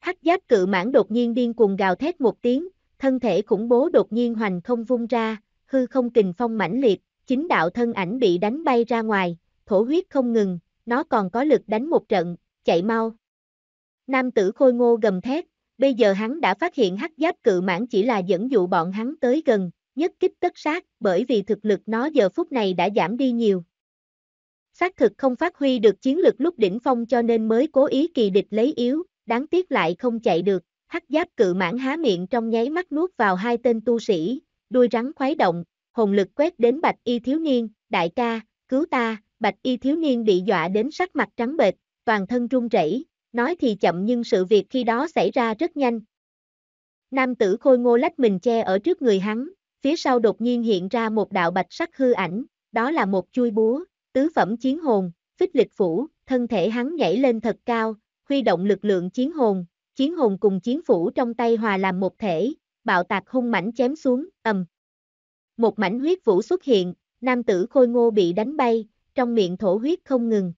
S1: Hắc giáp cự mãn đột nhiên điên cuồng gào thét một tiếng, thân thể khủng bố đột nhiên hoành không vung ra, hư không kình phong mãnh liệt, chính đạo thân ảnh bị đánh bay ra ngoài, thổ huyết không ngừng, nó còn có lực đánh một trận, chạy mau. Nam tử khôi ngô gầm thét, bây giờ hắn đã phát hiện hắc giáp cự mãn chỉ là dẫn dụ bọn hắn tới gần, nhất kích tất sát, bởi vì thực lực nó giờ phút này đã giảm đi nhiều. Xác thực không phát huy được chiến lực lúc đỉnh phong cho nên mới cố ý kỳ địch lấy yếu, đáng tiếc lại không chạy được, hắc giáp cự mãn há miệng trong nháy mắt nuốt vào hai tên tu sĩ, đuôi rắn khoái động, hồn lực quét đến bạch y thiếu niên, đại ca, cứu ta, bạch y thiếu niên bị dọa đến sắc mặt trắng bệch, toàn thân run rẩy, nói thì chậm nhưng sự việc khi đó xảy ra rất nhanh. Nam tử khôi ngô lách mình che ở trước người hắn, phía sau đột nhiên hiện ra một đạo bạch sắc hư ảnh, đó là một chui búa, tứ phẩm chiến hồn, phích lịch phủ, thân thể hắn nhảy lên thật cao, huy động lực lượng chiến hồn, chiến hồn cùng chiến phủ trong tay hòa làm một thể, bạo tạc hung mảnh chém xuống, ầm. Một mảnh huyết vũ xuất hiện, nam tử khôi ngô bị đánh bay, trong miệng thổ huyết không ngừng.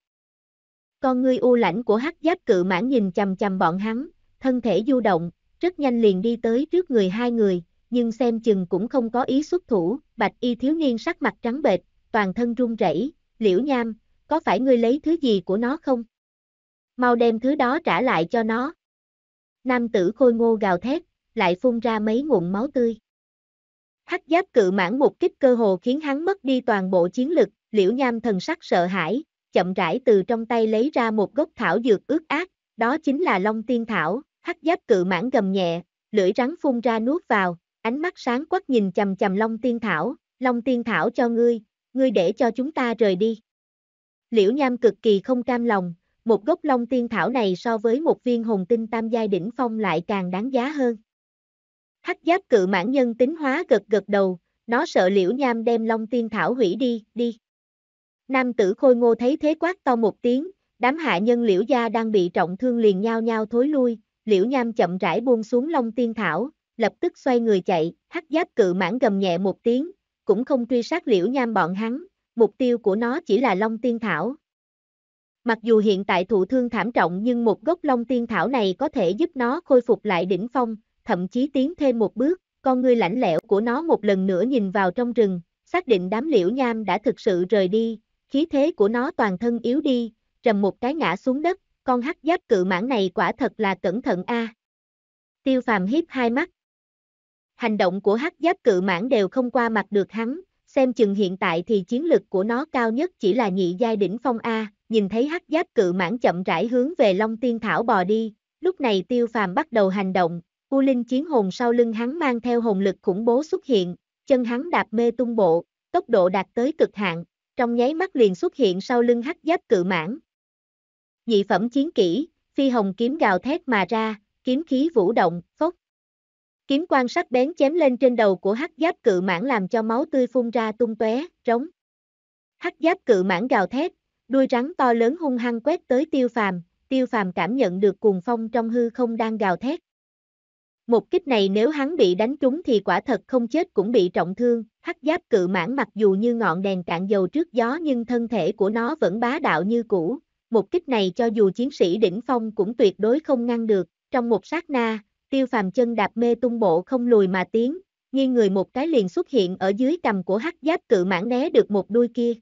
S1: Con ngươi u lãnh của hắc giáp cự mãn nhìn chầm chầm bọn hắn, thân thể du động, rất nhanh liền đi tới trước người hai người, nhưng xem chừng cũng không có ý xuất thủ, bạch y thiếu niên sắc mặt trắng bệch, toàn thân run rẩy, liễu nham, có phải ngươi lấy thứ gì của nó không? Mau đem thứ đó trả lại cho nó. Nam tử khôi ngô gào thét, lại phun ra mấy ngụm máu tươi. Hắc giáp cự mãn một kích cơ hồ khiến hắn mất đi toàn bộ chiến lực, liễu nham thần sắc sợ hãi, chậm rãi từ trong tay lấy ra một gốc thảo dược ướt ác, đó chính là long tiên thảo, hắc giáp cự mãn gầm nhẹ, lưỡi rắn phun ra nuốt vào, ánh mắt sáng quắc nhìn chầm chầm long tiên thảo, long tiên thảo cho ngươi, ngươi để cho chúng ta rời đi. Liễu nham cực kỳ không cam lòng, một gốc long tiên thảo này so với một viên hồn tinh tam giai đỉnh phong lại càng đáng giá hơn. Hắc giáp cự mãn nhân tính hóa gật gật đầu, nó sợ liễu nham đem long tiên thảo hủy đi, đi. Nam tử khôi ngô thấy thế quát to một tiếng, đám hạ nhân liễu gia đang bị trọng thương liền nhao nhao thối lui, liễu nham chậm rãi buông xuống long tiên thảo, lập tức xoay người chạy, hắc giáp cự mãn gầm nhẹ một tiếng, cũng không truy sát liễu nham bọn hắn, mục tiêu của nó chỉ là long tiên thảo. Mặc dù hiện tại thụ thương thảm trọng nhưng một gốc long tiên thảo này có thể giúp nó khôi phục lại đỉnh phong, thậm chí tiến thêm một bước, con ngươi lạnh lẽo của nó một lần nữa nhìn vào trong rừng, xác định đám liễu nham đã thực sự rời đi, khí thế của nó toàn thân yếu đi, rầm một cái ngã xuống đất, con hắc giáp cự mãng này quả thật là cẩn thận a. À. Tiêu phàm hiếp hai mắt. Hành động của hắc giáp cự mãng đều không qua mặt được hắn, xem chừng hiện tại thì chiến lực của nó cao nhất chỉ là nhị giai đỉnh phong A, nhìn thấy hắc giáp cự mãn chậm rãi hướng về Long Tiên Thảo bò đi, lúc này tiêu phàm bắt đầu hành động, U Linh chiến hồn sau lưng hắn mang theo hồn lực khủng bố xuất hiện, chân hắn đạp mê tung bộ, tốc độ đạt tới cực hạn, trong nháy mắt liền xuất hiện sau lưng hắc giáp cự mãn. Nhị phẩm chiến kỹ, phi hồng kiếm gào thét mà ra, kiếm khí vũ động, phốc. Kiếm quan sắc bén chém lên trên đầu của hắc giáp cự mãn làm cho máu tươi phun ra tung tóe, rống. Hắc giáp cự mãn gào thét, đuôi rắn to lớn hung hăng quét tới tiêu phàm, tiêu phàm cảm nhận được cuồng phong trong hư không đang gào thét. Một kích này nếu hắn bị đánh trúng thì quả thật không chết cũng bị trọng thương, Hắc giáp cự mãn mặc dù như ngọn đèn cạn dầu trước gió nhưng thân thể của nó vẫn bá đạo như cũ, một kích này cho dù chiến sĩ đỉnh phong cũng tuyệt đối không ngăn được, trong một sát na, tiêu phàm chân đạp mê tung bộ không lùi mà tiến, nghiêng người một cái liền xuất hiện ở dưới cầm của hắc giáp cự mãn né được một đuôi kia.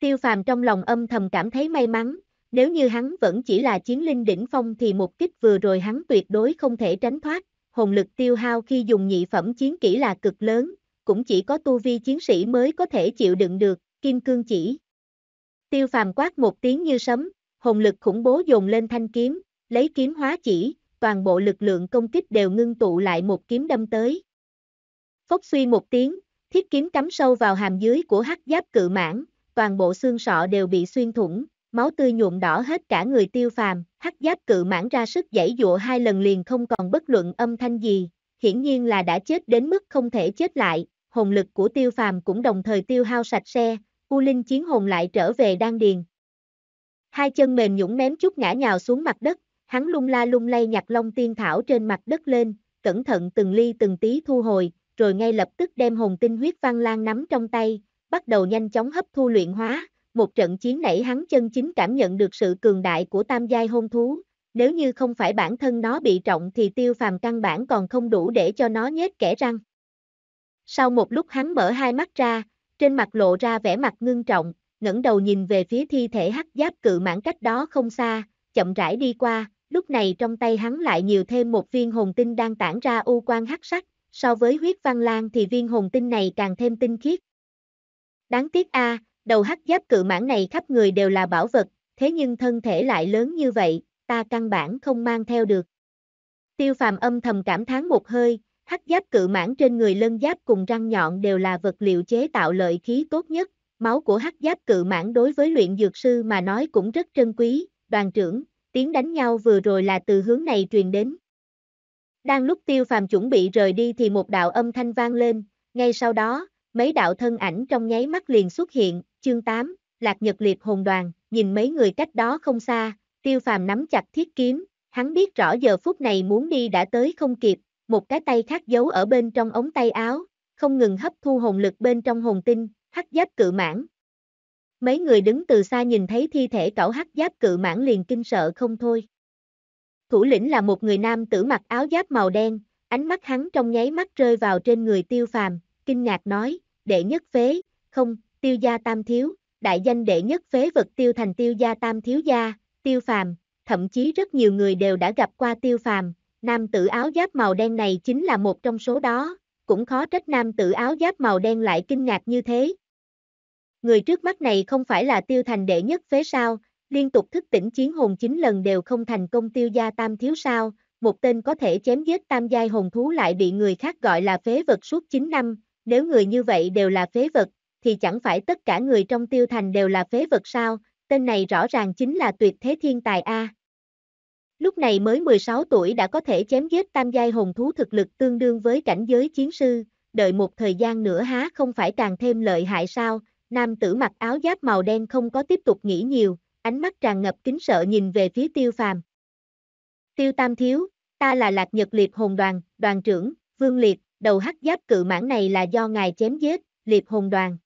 S1: Tiêu phàm trong lòng âm thầm cảm thấy may mắn, nếu như hắn vẫn chỉ là chiến linh đỉnh phong thì một kích vừa rồi hắn tuyệt đối không thể tránh thoát, hồn lực tiêu hao khi dùng nhị phẩm chiến kỹ là cực lớn, cũng chỉ có tu vi chiến sĩ mới có thể chịu đựng được, kim cương chỉ. Tiêu phàm quát một tiếng như sấm, hồn lực khủng bố dồn lên thanh kiếm, lấy kiếm hóa chỉ, toàn bộ lực lượng công kích đều ngưng tụ lại một kiếm đâm tới. Phốc suy một tiếng, thiết kiếm cắm sâu vào hàm dưới của hắc giáp cự mãn, toàn bộ xương sọ đều bị xuyên thủng, máu tươi nhuộm đỏ hết cả người tiêu phàm, hắc giáp cự mãn ra sức giãy dụa hai lần liền không còn bất luận âm thanh gì, hiển nhiên là đã chết đến mức không thể chết lại, hồn lực của tiêu phàm cũng đồng thời tiêu hao sạch xe, U Linh chiến hồn lại trở về đan điền. Hai chân mềm nhũng ném chút ngã nhào xuống mặt đất, hắn lung la lung lay nhặt long tiên thảo trên mặt đất lên, cẩn thận từng ly từng tí thu hồi, rồi ngay lập tức đem hồn tinh huyết văn lan nắm trong tay, bắt đầu nhanh chóng hấp thu luyện hóa. Một trận chiến nảy hắn chân chính cảm nhận được sự cường đại của tam giai hôn thú, nếu như không phải bản thân nó bị trọng thì tiêu phàm căn bản còn không đủ để cho nó nhét kẻ răng. Sau một lúc hắn mở hai mắt ra, trên mặt lộ ra vẻ mặt ngưng trọng, ngẩng đầu nhìn về phía thi thể hắc giáp cự mãn cách đó không xa, chậm rãi đi qua, lúc này trong tay hắn lại nhiều thêm một viên hồn tinh đang tản ra u quang hắc sắc, so với huyết văn lan thì viên hồn tinh này càng thêm tinh khiết. Đáng tiếc a, đầu hắc giáp cự mãn này khắp người đều là bảo vật, thế nhưng thân thể lại lớn như vậy, ta căn bản không mang theo được. Tiêu phàm âm thầm cảm thán một hơi, Hắc giáp cự mãn trên người lân giáp cùng răng nhọn đều là vật liệu chế tạo lợi khí tốt nhất, máu của hắc giáp cự mãn đối với luyện dược sư mà nói cũng rất trân quý, đoàn trưởng, tiếng đánh nhau vừa rồi là từ hướng này truyền đến. Đang lúc tiêu phàm chuẩn bị rời đi thì một đạo âm thanh vang lên, ngay sau đó, mấy đạo thân ảnh trong nháy mắt liền xuất hiện, chương 8, lạc nhật liệt hồn đoàn, nhìn mấy người cách đó không xa, tiêu phàm nắm chặt thiết kiếm, hắn biết rõ giờ phút này muốn đi đã tới không kịp, một cái tay khác giấu ở bên trong ống tay áo, không ngừng hấp thu hồn lực bên trong hồn tinh, hắc giáp cự mãn. Mấy người đứng từ xa nhìn thấy thi thể cẩu hắc giáp cự mãn liền kinh sợ không thôi. Thủ lĩnh là một người nam tử mặc áo giáp màu đen, ánh mắt hắn trong nháy mắt rơi vào trên người tiêu phàm, kinh ngạc nói, đệ nhất phế, không, tiêu gia tam thiếu, đại danh đệ nhất phế vật tiêu thành tiêu gia tam thiếu gia, tiêu phàm, thậm chí rất nhiều người đều đã gặp qua tiêu phàm, Nam tử áo giáp màu đen này chính là một trong số đó, cũng khó trách nam tử áo giáp màu đen lại kinh ngạc như thế. Người trước mắt này không phải là tiêu thành đệ nhất phế sao, liên tục thức tỉnh chiến hồn 9 lần đều không thành công tiêu gia tam thiếu sao, một tên có thể chém giết tam giai hồn thú lại bị người khác gọi là phế vật suốt 9 năm, nếu người như vậy đều là phế vật, thì chẳng phải tất cả người trong tiêu thành đều là phế vật sao, tên này rõ ràng chính là tuyệt thế thiên tài A. Lúc này mới 16 tuổi đã có thể chém giết tam giai hồn thú thực lực tương đương với cảnh giới chiến sư, đợi một thời gian nữa há không phải càng thêm lợi hại sao, nam tử mặc áo giáp màu đen không có tiếp tục nghĩ nhiều, ánh mắt tràn ngập kính sợ nhìn về phía tiêu phàm. Tiêu tam thiếu, ta là lạc nhật liệt hồn đoàn, đoàn trưởng, vương liệt, đầu hắc giáp cự mãn này là do ngài chém giết, liệt hồn đoàn.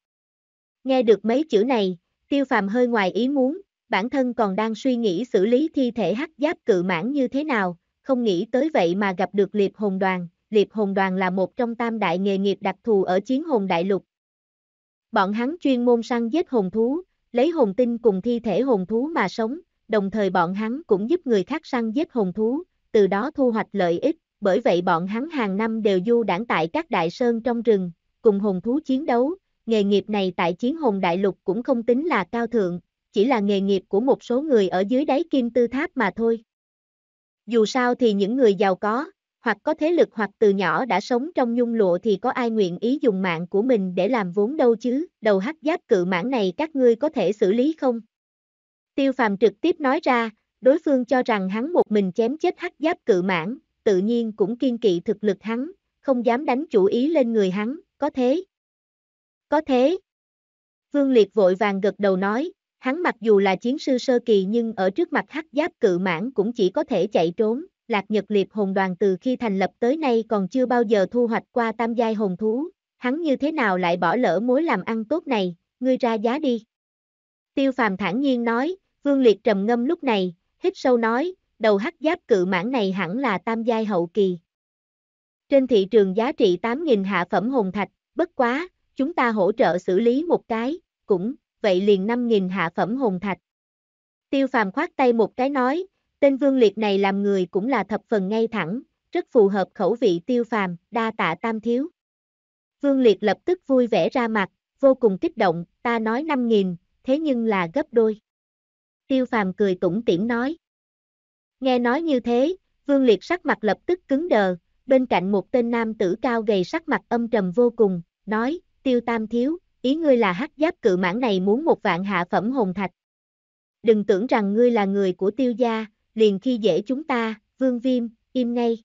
S1: Nghe được mấy chữ này, tiêu phàm hơi ngoài ý muốn, bản thân còn đang suy nghĩ xử lý thi thể hắc giáp cự mãn như thế nào, không nghĩ tới vậy mà gặp được liệp hồn đoàn, liệp hồn đoàn là một trong tam đại nghề nghiệp đặc thù ở chiến hồn đại lục. Bọn hắn chuyên môn săn giết hồn thú, lấy hồn tinh cùng thi thể hồn thú mà sống, đồng thời bọn hắn cũng giúp người khác săn giết hồn thú, từ đó thu hoạch lợi ích, bởi vậy bọn hắn hàng năm đều du đảng tại các đại sơn trong rừng, cùng hồn thú chiến đấu, nghề nghiệp này tại chiến hồn đại lục cũng không tính là cao thượng, chỉ là nghề nghiệp của một số người ở dưới đáy kim tư tháp mà thôi. Dù sao thì những người giàu có, hoặc có thế lực hoặc từ nhỏ đã sống trong nhung lụa thì có ai nguyện ý dùng mạng của mình để làm vốn đâu chứ, đầu hắc giáp cự mãn này các ngươi có thể xử lý không? Tiêu phàm trực tiếp nói ra, đối phương cho rằng hắn một mình chém chết hắc giáp cự mãn, tự nhiên cũng kiên kỵ thực lực hắn, không dám đánh chủ ý lên người hắn, có thế. Có thế. Vương Liệt vội vàng gật đầu nói, Hắn mặc dù là chiến sư sơ kỳ nhưng ở trước mặt hắc giáp cự mãn cũng chỉ có thể chạy trốn, Lạc Nhật Liệp Hồn Đoàn từ khi thành lập tới nay còn chưa bao giờ thu hoạch qua tam giai hồn thú, hắn như thế nào lại bỏ lỡ mối làm ăn tốt này, ngươi ra giá đi. Tiêu Phàm thản nhiên nói, Vương Liệt trầm ngâm lúc này, hít sâu nói, đầu hắc giáp cự mãn này hẳn là tam giai hậu kỳ. Trên thị trường giá trị 8.000 hạ phẩm hồn thạch, bất quá, chúng ta hỗ trợ xử lý một cái, cũng vậy liền 5.000 hạ phẩm hồn thạch. Tiêu phàm khoát tay một cái nói, tên vương liệt này làm người cũng là thập phần ngay thẳng, rất phù hợp khẩu vị tiêu phàm, đa tạ tam thiếu. Vương liệt lập tức vui vẻ ra mặt, vô cùng kích động, ta nói 5.000, thế nhưng là gấp đôi. Tiêu phàm cười tủm tỉm nói. Nghe nói như thế, vương liệt sắc mặt lập tức cứng đờ, bên cạnh một tên nam tử cao gầy sắc mặt âm trầm vô cùng, nói, tiêu tam thiếu, ý ngươi là hắc giáp cự mãn này muốn một vạn hạ phẩm hồn thạch. Đừng tưởng rằng ngươi là người của tiêu gia, liền khi dễ chúng ta, vương viêm, im ngay.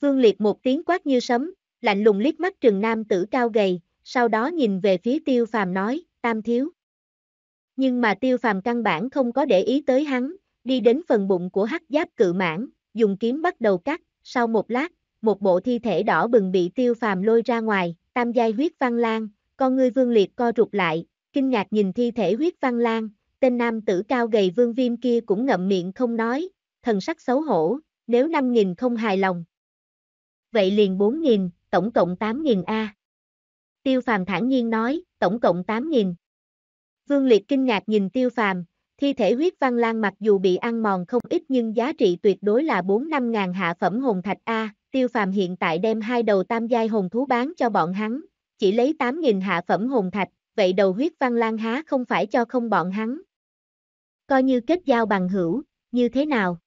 S1: Vương liệt một tiếng quát như sấm, lạnh lùng liếc mắt trừng nam tử cao gầy, sau đó nhìn về phía tiêu phàm nói, tam thiếu. Nhưng mà tiêu phàm căn bản không có để ý tới hắn, đi đến phần bụng của hắc giáp cự mãn, dùng kiếm bắt đầu cắt, sau một lát, một bộ thi thể đỏ bừng bị tiêu phàm lôi ra ngoài, tam giai huyết văn lan, con ngươi vương liệt co rụt lại, kinh ngạc nhìn thi thể huyết văn lan, tên nam tử cao gầy vương viêm kia cũng ngậm miệng không nói, thần sắc xấu hổ, nếu 5.000 không hài lòng. Vậy liền 4.000, tổng cộng 8.000 A. Tiêu phàm thản nhiên nói, tổng cộng 8.000. Vương Liệt kinh ngạc nhìn tiêu phàm, thi thể huyết văn lan mặc dù bị ăn mòn không ít nhưng giá trị tuyệt đối là 4-5 ngàn hạ phẩm hồn thạch A, tiêu phàm hiện tại đem hai đầu tam giai hồn thú bán cho bọn hắn, chỉ lấy 8.000 hạ phẩm hồn thạch, vậy đầu huyết văn lan há không phải cho không bọn hắn. Coi như kết giao bằng hữu, như thế nào?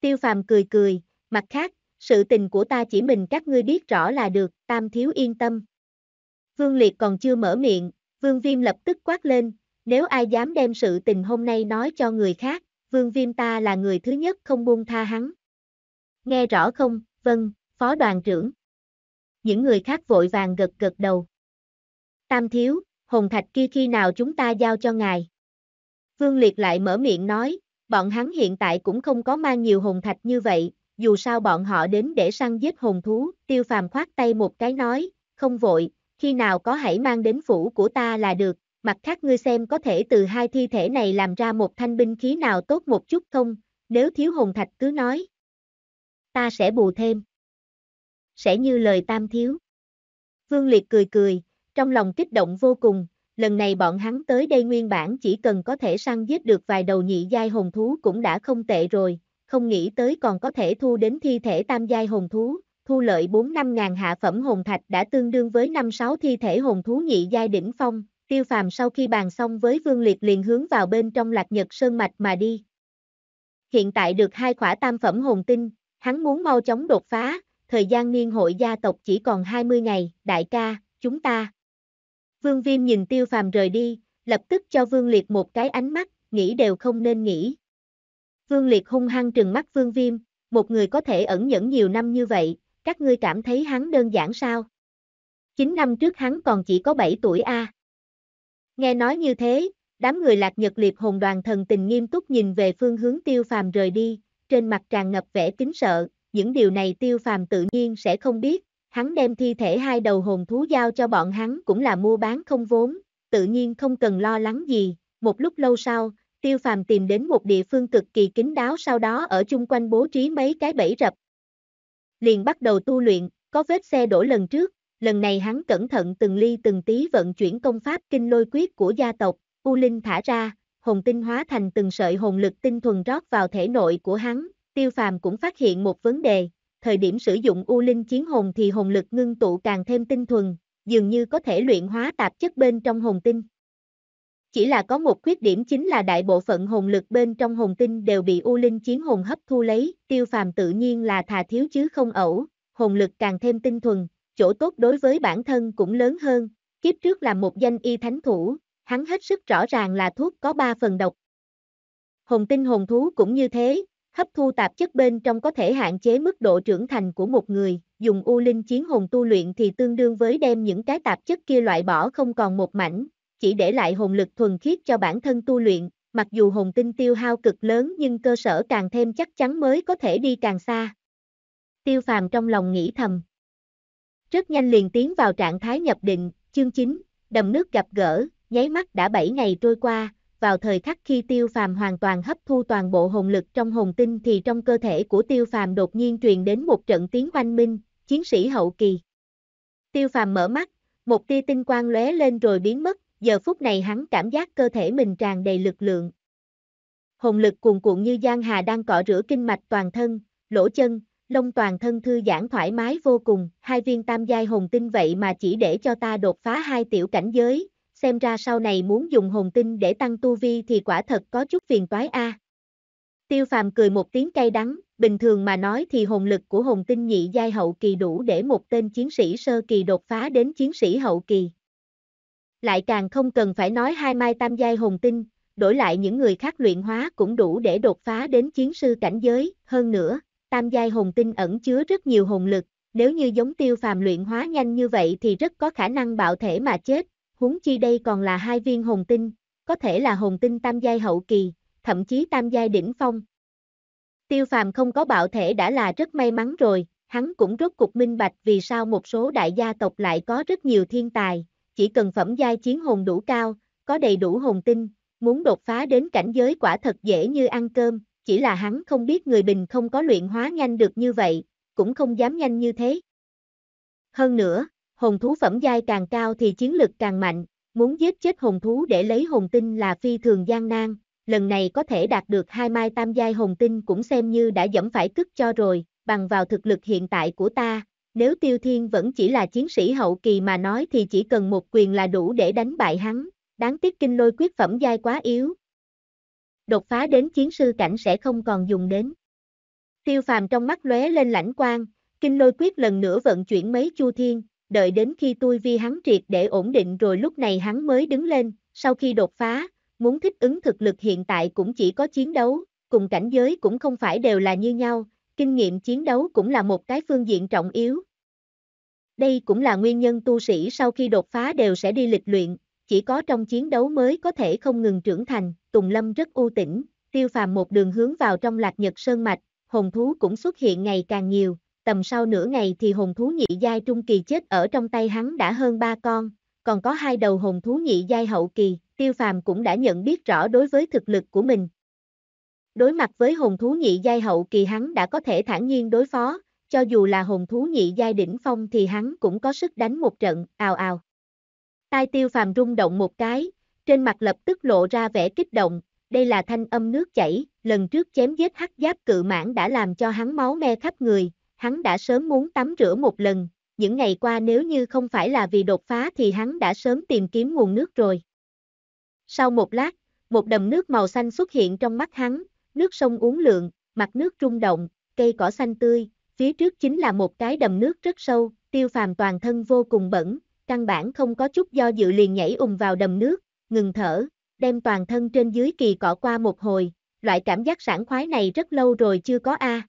S1: Tiêu phàm cười cười, mặt khác, sự tình của ta chỉ mình các ngươi biết rõ là được, tam thiếu yên tâm. Vương Liệt còn chưa mở miệng, Vương Viêm lập tức quát lên, nếu ai dám đem sự tình hôm nay nói cho người khác, Vương Viêm ta là người thứ nhất không buông tha hắn. Nghe rõ không, vâng, phó đoàn trưởng những người khác vội vàng gật gật đầu. Tam thiếu, hồn thạch kia khi nào chúng ta giao cho ngài? Vương Liệt lại mở miệng nói, bọn hắn hiện tại cũng không có mang nhiều hồn thạch như vậy, dù sao bọn họ đến để săn giết hồn thú, tiêu phàm khoát tay một cái nói, không vội, khi nào có hãy mang đến phủ của ta là được, mặt khác ngươi xem có thể từ hai thi thể này làm ra một thanh binh khí nào tốt một chút không, nếu thiếu hồn thạch cứ nói. Ta sẽ bù thêm sẽ như lời tam thiếu. Vương Liệt cười cười, trong lòng kích động vô cùng, lần này bọn hắn tới đây nguyên bản chỉ cần có thể săn giết được vài đầu nhị giai hồn thú cũng đã không tệ rồi, không nghĩ tới còn có thể thu đến thi thể tam giai hồn thú, thu lợi 4 năm ngàn hạ phẩm hồn thạch đã tương đương với 5-6 thi thể hồn thú nhị giai đỉnh phong, tiêu phàm sau khi bàn xong với Vương Liệt liền hướng vào bên trong lạc nhật sơn mạch mà đi. Hiện tại được hai khỏa tam phẩm hồn tinh, hắn muốn mau chóng đột phá, thời gian niên hội gia tộc chỉ còn 20 ngày, đại ca, chúng ta. Vương Viêm nhìn Tiêu Phàm rời đi, lập tức cho Vương Liệt một cái ánh mắt, nghĩ đều không nên nghĩ. Vương Liệt hung hăng trừng mắt Vương Viêm, một người có thể ẩn nhẫn nhiều năm như vậy, các ngươi cảm thấy hắn đơn giản sao? 9 năm trước hắn còn chỉ có 7 tuổi a. Nghe nói như thế, đám người lạc nhật liệp hồn đoàn thần tình nghiêm túc nhìn về phương hướng tiêu phàm rời đi, trên mặt tràn ngập vẻ kính sợ, những điều này tiêu phàm tự nhiên sẽ không biết, hắn đem thi thể hai đầu hồn thú giao cho bọn hắn cũng là mua bán không vốn, tự nhiên không cần lo lắng gì, một lúc lâu sau, tiêu phàm tìm đến một địa phương cực kỳ kín đáo sau đó ở chung quanh bố trí mấy cái bẫy rập. Liền bắt đầu tu luyện, có vết xe đổ lần trước, lần này hắn cẩn thận từng ly từng tí vận chuyển công pháp kinh lôi quyết của gia tộc, U Linh thả ra, hồn tinh hóa thành từng sợi hồn lực tinh thuần rót vào thể nội của hắn, Tiêu Phàm cũng phát hiện một vấn đề, thời điểm sử dụng U Linh Chiến Hồn thì hồn lực ngưng tụ càng thêm tinh thuần, dường như có thể luyện hóa tạp chất bên trong hồn tinh. Chỉ là có một khuyết điểm chính là đại bộ phận hồn lực bên trong hồn tinh đều bị U Linh Chiến Hồn hấp thu lấy, Tiêu Phàm tự nhiên là thà thiếu chứ không ẩu, hồn lực càng thêm tinh thuần, chỗ tốt đối với bản thân cũng lớn hơn, kiếp trước là một danh y thánh thủ, hắn hết sức rõ ràng là thuốc có ba phần độc. Hồn tinh hồn thú cũng như thế, Hấp thu tạp chất bên trong có thể hạn chế mức độ trưởng thành của một người, dùng u linh chiến hồn tu luyện thì tương đương với đem những cái tạp chất kia loại bỏ không còn một mảnh, chỉ để lại hồn lực thuần khiết cho bản thân tu luyện, mặc dù hồn tinh tiêu hao cực lớn nhưng cơ sở càng thêm chắc chắn mới có thể đi càng xa. Tiêu phàm trong lòng nghĩ thầm. Rất nhanh liền tiến vào trạng thái nhập định, chương 9, đầm nước gặp gỡ, nháy mắt đã 7 ngày trôi qua, vào thời khắc khi tiêu phàm hoàn toàn hấp thu toàn bộ hồn lực trong hồn tinh thì trong cơ thể của tiêu phàm đột nhiên truyền đến một trận tiếng oanh minh, chiến sĩ hậu kỳ. Tiêu phàm mở mắt, một tia tinh quang lóe lên rồi biến mất, giờ phút này hắn cảm giác cơ thể mình tràn đầy lực lượng. Hồn lực cuồn cuộn như giang hà đang cọ rửa kinh mạch toàn thân, lỗ chân, lông toàn thân thư giãn thoải mái vô cùng, hai viên tam giai hồn tinh vậy mà chỉ để cho ta đột phá hai tiểu cảnh giới, xem ra sau này muốn dùng hồn tinh để tăng tu vi thì quả thật có chút phiền toái a. À. Tiêu phàm cười một tiếng cay đắng, bình thường mà nói thì hồn lực của hồn tinh nhị giai hậu kỳ đủ để một tên chiến sĩ sơ kỳ đột phá đến chiến sĩ hậu kỳ. Lại càng không cần phải nói hai mai tam giai hồn tinh, đổi lại những người khác luyện hóa cũng đủ để đột phá đến chiến sư cảnh giới, hơn nữa, tam giai hồn tinh ẩn chứa rất nhiều hồn lực, nếu như giống tiêu phàm luyện hóa nhanh như vậy thì rất có khả năng bạo thể mà chết, huống chi đây còn là hai viên hồn tinh, có thể là hồn tinh tam giai hậu kỳ, thậm chí tam giai đỉnh phong. Tiêu phàm không có bạo thể đã là rất may mắn rồi, hắn cũng rốt cục minh bạch vì sao một số đại gia tộc lại có rất nhiều thiên tài, chỉ cần phẩm giai chiến hồn đủ cao, có đầy đủ hồn tinh, muốn đột phá đến cảnh giới quả thật dễ như ăn cơm, chỉ là hắn không biết người bình không có luyện hóa nhanh được như vậy, cũng không dám nhanh như thế. Hơn nữa, hồn thú phẩm giai càng cao thì chiến lực càng mạnh, muốn giết chết hồn thú để lấy hồn tinh là phi thường gian nan, lần này có thể đạt được hai mai tam giai hồn tinh cũng xem như đã dẫm phải cức cho rồi, bằng vào thực lực hiện tại của ta, nếu Tiêu Thiên vẫn chỉ là chiến sĩ hậu kỳ mà nói thì chỉ cần một quyền là đủ để đánh bại hắn, đáng tiếc kinh lôi quyết phẩm giai quá yếu. Đột phá đến chiến sư cảnh sẽ không còn dùng đến. Tiêu Phàm trong mắt lóe lên lãnh quang, kinh lôi quyết lần nữa vận chuyển mấy chu thiên, đợi đến khi tôi vi hắn triệt để ổn định rồi lúc này hắn mới đứng lên, sau khi đột phá, muốn thích ứng thực lực hiện tại cũng chỉ có chiến đấu, cùng cảnh giới cũng không phải đều là như nhau, kinh nghiệm chiến đấu cũng là một cái phương diện trọng yếu. Đây cũng là nguyên nhân tu sĩ sau khi đột phá đều sẽ đi lịch luyện, chỉ có trong chiến đấu mới có thể không ngừng trưởng thành, Tùng Lâm rất u tĩnh, tiêu phàm một đường hướng vào trong lạc nhật sơn mạch, hồn thú cũng xuất hiện ngày càng nhiều, tầm sau nửa ngày thì hồn thú nhị giai trung kỳ chết ở trong tay hắn đã hơn ba con, còn có hai đầu hồn thú nhị giai hậu kỳ, tiêu phàm cũng đã nhận biết rõ đối với thực lực của mình. Đối mặt với hồn thú nhị giai hậu kỳ hắn đã có thể thản nhiên đối phó, cho dù là hồn thú nhị giai đỉnh phong thì hắn cũng có sức đánh một trận, ào ào. Tai tiêu phàm rung động một cái, trên mặt lập tức lộ ra vẻ kích động, đây là thanh âm nước chảy, lần trước chém giết hắc giáp cự mãn đã làm cho hắn máu me khắp người, hắn đã sớm muốn tắm rửa một lần, những ngày qua nếu như không phải là vì đột phá thì hắn đã sớm tìm kiếm nguồn nước rồi. Sau một lát, một đầm nước màu xanh xuất hiện trong mắt hắn, nước sông uống lượng, mặt nước rung động, cây cỏ xanh tươi, phía trước chính là một cái đầm nước rất sâu, tiêu phàm toàn thân vô cùng bẩn, căn bản không có chút do dự liền nhảy ùm vào đầm nước, ngừng thở, đem toàn thân trên dưới kỳ cọ qua một hồi, loại cảm giác sảng khoái này rất lâu rồi chưa có a. À.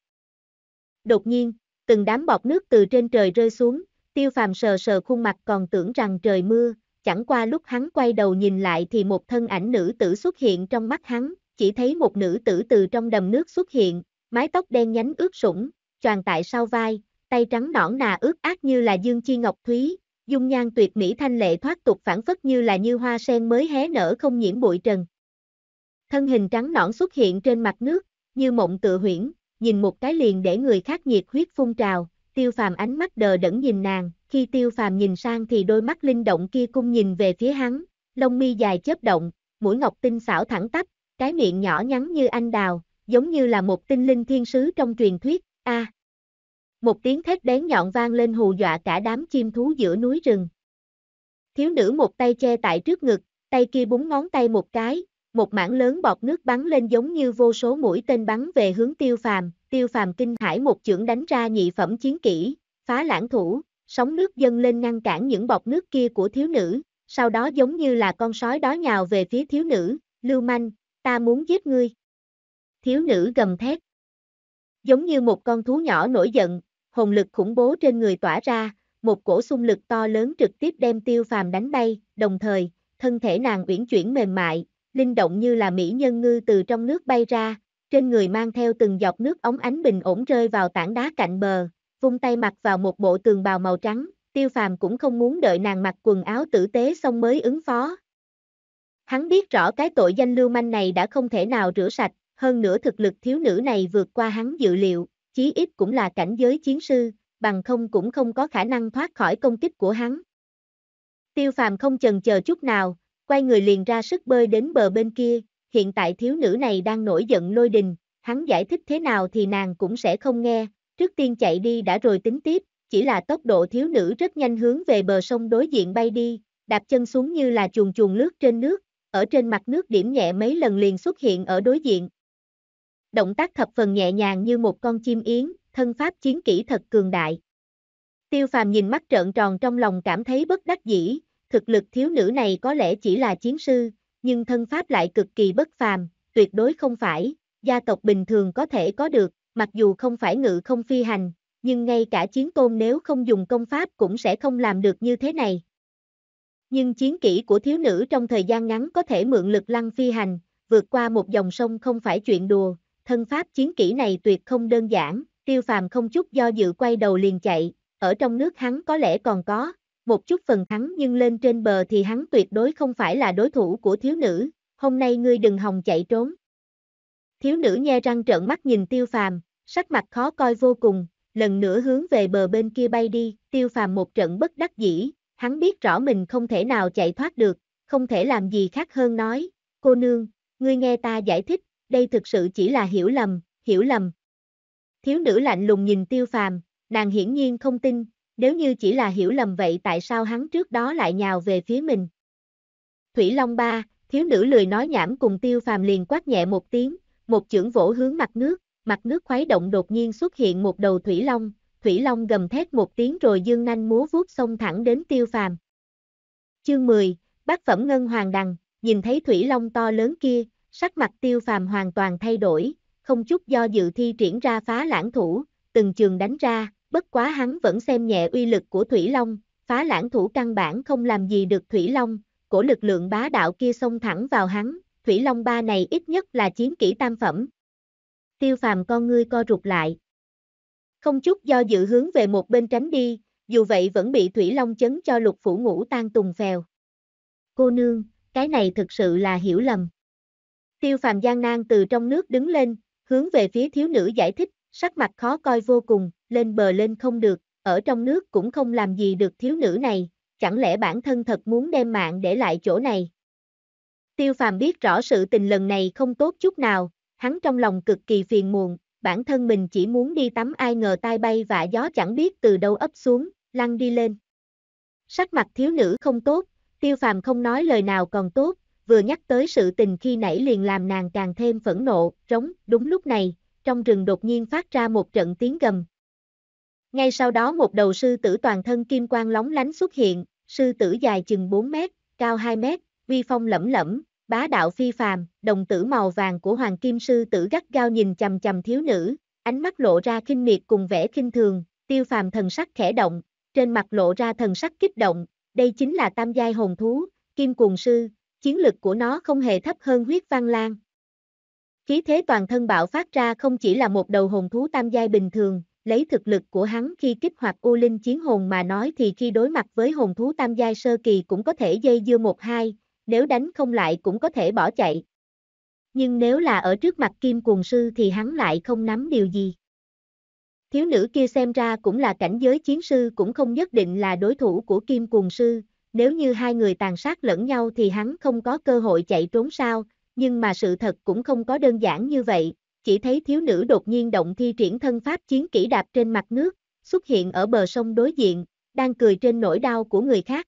S1: Đột nhiên, từng đám bọt nước từ trên trời rơi xuống, tiêu phàm sờ sờ khuôn mặt còn tưởng rằng trời mưa, chẳng qua lúc hắn quay đầu nhìn lại thì một thân ảnh nữ tử xuất hiện trong mắt hắn, chỉ thấy một nữ tử từ trong đầm nước xuất hiện, mái tóc đen nhánh ướt sũng, tròn tại sau vai, tay trắng nõn nà ướt át như là dương chi ngọc thúy, dung nhan tuyệt mỹ thanh lệ thoát tục phản phất như là như hoa sen mới hé nở không nhiễm bụi trần. Thân hình trắng nõn xuất hiện trên mặt nước, như mộng tự huyễn, nhìn một cái liền để người khác nhiệt huyết phun trào, tiêu phàm ánh mắt đờ đẫn nhìn nàng, khi tiêu phàm nhìn sang thì đôi mắt linh động kia cung nhìn về phía hắn, lông mi dài chớp động, mũi ngọc tinh xảo thẳng tắp, cái miệng nhỏ nhắn như anh đào, giống như là một tinh linh thiên sứ trong truyền thuyết, a. À, một tiếng thét đén nhọn vang lên hù dọa cả đám chim thú giữa núi rừng. Thiếu nữ một tay che tại trước ngực, tay kia búng ngón tay một cái, một mảng lớn bọt nước bắn lên giống như vô số mũi tên bắn về hướng tiêu phàm, tiêu phàm kinh hải một chưởng đánh ra nhị phẩm chiến kỹ, phá lãng thủ, sóng nước dâng lên ngăn cản những bọt nước kia của thiếu nữ, sau đó giống như là con sói đó nhào về phía thiếu nữ, lưu manh, ta muốn giết ngươi. Thiếu nữ gầm thét. Giống như một con thú nhỏ nổi giận, hồn lực khủng bố trên người tỏa ra, một cổ xung lực to lớn trực tiếp đem tiêu phàm đánh bay, đồng thời, thân thể nàng uyển chuyển mềm mại, linh động như là mỹ nhân ngư từ trong nước bay ra, trên người mang theo từng giọt nước ống ánh bình ổn rơi vào tảng đá cạnh bờ, vung tay mặc vào một bộ tường bào màu trắng, tiêu phàm cũng không muốn đợi nàng mặc quần áo tử tế xong mới ứng phó. Hắn biết rõ cái tội danh lưu manh này đã không thể nào rửa sạch, hơn nữa thực lực thiếu nữ này vượt qua hắn dự liệu, chí ít cũng là cảnh giới chiến sư, bằng không cũng không có khả năng thoát khỏi công kích của hắn. Tiêu phàm không chần chờ chút nào, quay người liền ra sức bơi đến bờ bên kia, hiện tại thiếu nữ này đang nổi giận lôi đình, hắn giải thích thế nào thì nàng cũng sẽ không nghe, trước tiên chạy đi đã rồi tính tiếp, chỉ là tốc độ thiếu nữ rất nhanh hướng về bờ sông đối diện bay đi, đạp chân xuống như là chuồng chuồng lướt trên nước, ở trên mặt nước điểm nhẹ mấy lần liền xuất hiện ở đối diện. Động tác thập phần nhẹ nhàng như một con chim yến, thân pháp chiến kỹ thật cường đại. Tiêu phàm nhìn mắt trợn tròn trong lòng cảm thấy bất đắc dĩ, Thực lực thiếu nữ này có lẽ chỉ là chiến sư, nhưng thân pháp lại cực kỳ bất phàm, tuyệt đối không phải, gia tộc bình thường có thể có được, mặc dù không phải ngự không phi hành, nhưng ngay cả chiến tôn nếu không dùng công pháp cũng sẽ không làm được như thế này. Nhưng chiến kỹ của thiếu nữ trong thời gian ngắn có thể mượn lực lăng phi hành, vượt qua một dòng sông không phải chuyện đùa, thân pháp chiến kỹ này tuyệt không đơn giản, tiêu phàm không chút do dự quay đầu liền chạy, ở trong nước hắn có lẽ còn có, một chút phần thắng nhưng lên trên bờ thì hắn tuyệt đối không phải là đối thủ của thiếu nữ, hôm nay ngươi đừng hòng chạy trốn. Thiếu nữ nhe răng trợn mắt nhìn tiêu phàm, sắc mặt khó coi vô cùng, lần nữa hướng về bờ bên kia bay đi, tiêu phàm một trận bất đắc dĩ, hắn biết rõ mình không thể nào chạy thoát được, không thể làm gì khác hơn nói, cô nương, ngươi nghe ta giải thích, đây thực sự chỉ là hiểu lầm, hiểu lầm. Thiếu nữ lạnh lùng nhìn tiêu phàm, nàng hiển nhiên không tin, nếu như chỉ là hiểu lầm vậy tại sao hắn trước đó lại nhào về phía mình? Thủy Long ba, thiếu nữ lười nói nhảm cùng tiêu phàm liền quát nhẹ một tiếng, một chưởng vỗ hướng mặt nước, mặt nước khuấy động đột nhiên xuất hiện một đầu Thủy Long, Thủy Long gầm thét một tiếng rồi dương nanh múa vuốt xông thẳng đến tiêu phàm. Chương 10, bác phẩm Ngân Hoàng Đằng, nhìn thấy Thủy Long to lớn kia, sắc mặt tiêu phàm hoàn toàn thay đổi, không chút do dự thi triển ra phá lãng thủ, từng trường đánh ra, bất quá hắn vẫn xem nhẹ uy lực của Thủy Long, phá lãng thủ căn bản không làm gì được Thủy Long, cổ lực lượng bá đạo kia xông thẳng vào hắn, Thủy Long ba này ít nhất là chiến kỹ tam phẩm. Tiêu phàm con ngươi co rụt lại. Không chút do dự hướng về một bên tránh đi, dù vậy vẫn bị Thủy Long chấn cho lục phủ ngũ tan tùng phèo. Cô nương, cái này thực sự là hiểu lầm. Tiêu phàm gian nan từ trong nước đứng lên, hướng về phía thiếu nữ giải thích, sắc mặt khó coi vô cùng, lên bờ lên không được, ở trong nước cũng không làm gì được thiếu nữ này, chẳng lẽ bản thân thật muốn đem mạng để lại chỗ này. Tiêu phàm biết rõ sự tình lần này không tốt chút nào, hắn trong lòng cực kỳ phiền muộn, bản thân mình chỉ muốn đi tắm ai ngờ tai bay và gió chẳng biết từ đâu ấp xuống, lăn đi lên. Sắc mặt thiếu nữ không tốt, tiêu phàm không nói lời nào còn tốt, vừa nhắc tới sự tình khi nãy liền làm nàng càng thêm phẫn nộ, rống, đúng lúc này, trong rừng đột nhiên phát ra một trận tiếng gầm, ngay sau đó một đầu sư tử toàn thân kim quang lóng lánh xuất hiện, sư tử dài chừng 4 mét, cao 2 mét, vi phong lẫm lẫm, bá đạo phi phàm, đồng tử màu vàng của hoàng kim sư tử gắt gao nhìn chầm chầm thiếu nữ, ánh mắt lộ ra khinh miệt cùng vẻ khinh thường, tiêu phàm thần sắc khẽ động, trên mặt lộ ra thần sắc kích động, đây chính là tam giai hồn thú, kim cuồng sư, chiến lực của nó không hề thấp hơn huyết văn lan. Khí thế toàn thân bạo phát ra không chỉ là một đầu hồn thú tam giai bình thường, lấy thực lực của hắn khi kích hoạt U Linh Chiến Hồn mà nói thì khi đối mặt với hồn thú tam giai sơ kỳ cũng có thể dây dưa một hai, nếu đánh không lại cũng có thể bỏ chạy. Nhưng nếu là ở trước mặt Kim Cuồng Sư thì hắn lại không nắm điều gì. Thiếu nữ kia xem ra cũng là cảnh giới chiến sư cũng không nhất định là đối thủ của Kim Cuồng Sư, nếu như hai người tàn sát lẫn nhau thì hắn không có cơ hội chạy trốn sao, nhưng mà sự thật cũng không có đơn giản như vậy, chỉ thấy thiếu nữ đột nhiên động thi triển thân pháp chiến kỹ đạp trên mặt nước, xuất hiện ở bờ sông đối diện, đang cười trên nỗi đau của người khác.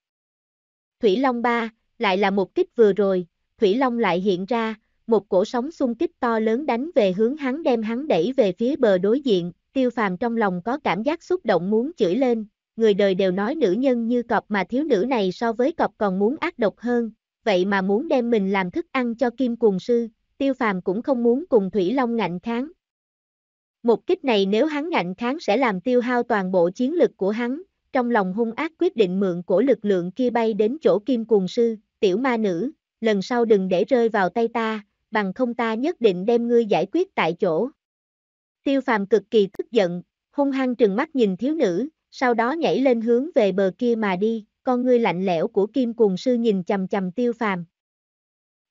S1: Thủy Long ba, lại là một kích vừa rồi, Thủy Long lại hiện ra, một cổ sóng xung kích to lớn đánh về hướng hắn đem hắn đẩy về phía bờ đối diện, tiêu phàm trong lòng có cảm giác xúc động muốn chửi lên, người đời đều nói nữ nhân như cọp mà thiếu nữ này so với cọp còn muốn ác độc hơn, vậy mà muốn đem mình làm thức ăn cho kim cuồng sư, tiêu phàm cũng không muốn cùng Thủy Long ngạnh kháng. Một kích này nếu hắn ngạnh kháng sẽ làm tiêu hao toàn bộ chiến lực của hắn, trong lòng hung ác quyết định mượn của lực lượng kia bay đến chỗ kim cuồng sư, tiểu ma nữ, lần sau đừng để rơi vào tay ta, bằng không ta nhất định đem ngươi giải quyết tại chỗ. Tiêu phàm cực kỳ tức giận, hung hăng trừng mắt nhìn thiếu nữ, sau đó nhảy lên hướng về bờ kia mà đi, con ngươi lạnh lẽo của kim cuồng sư nhìn chầm chầm tiêu phàm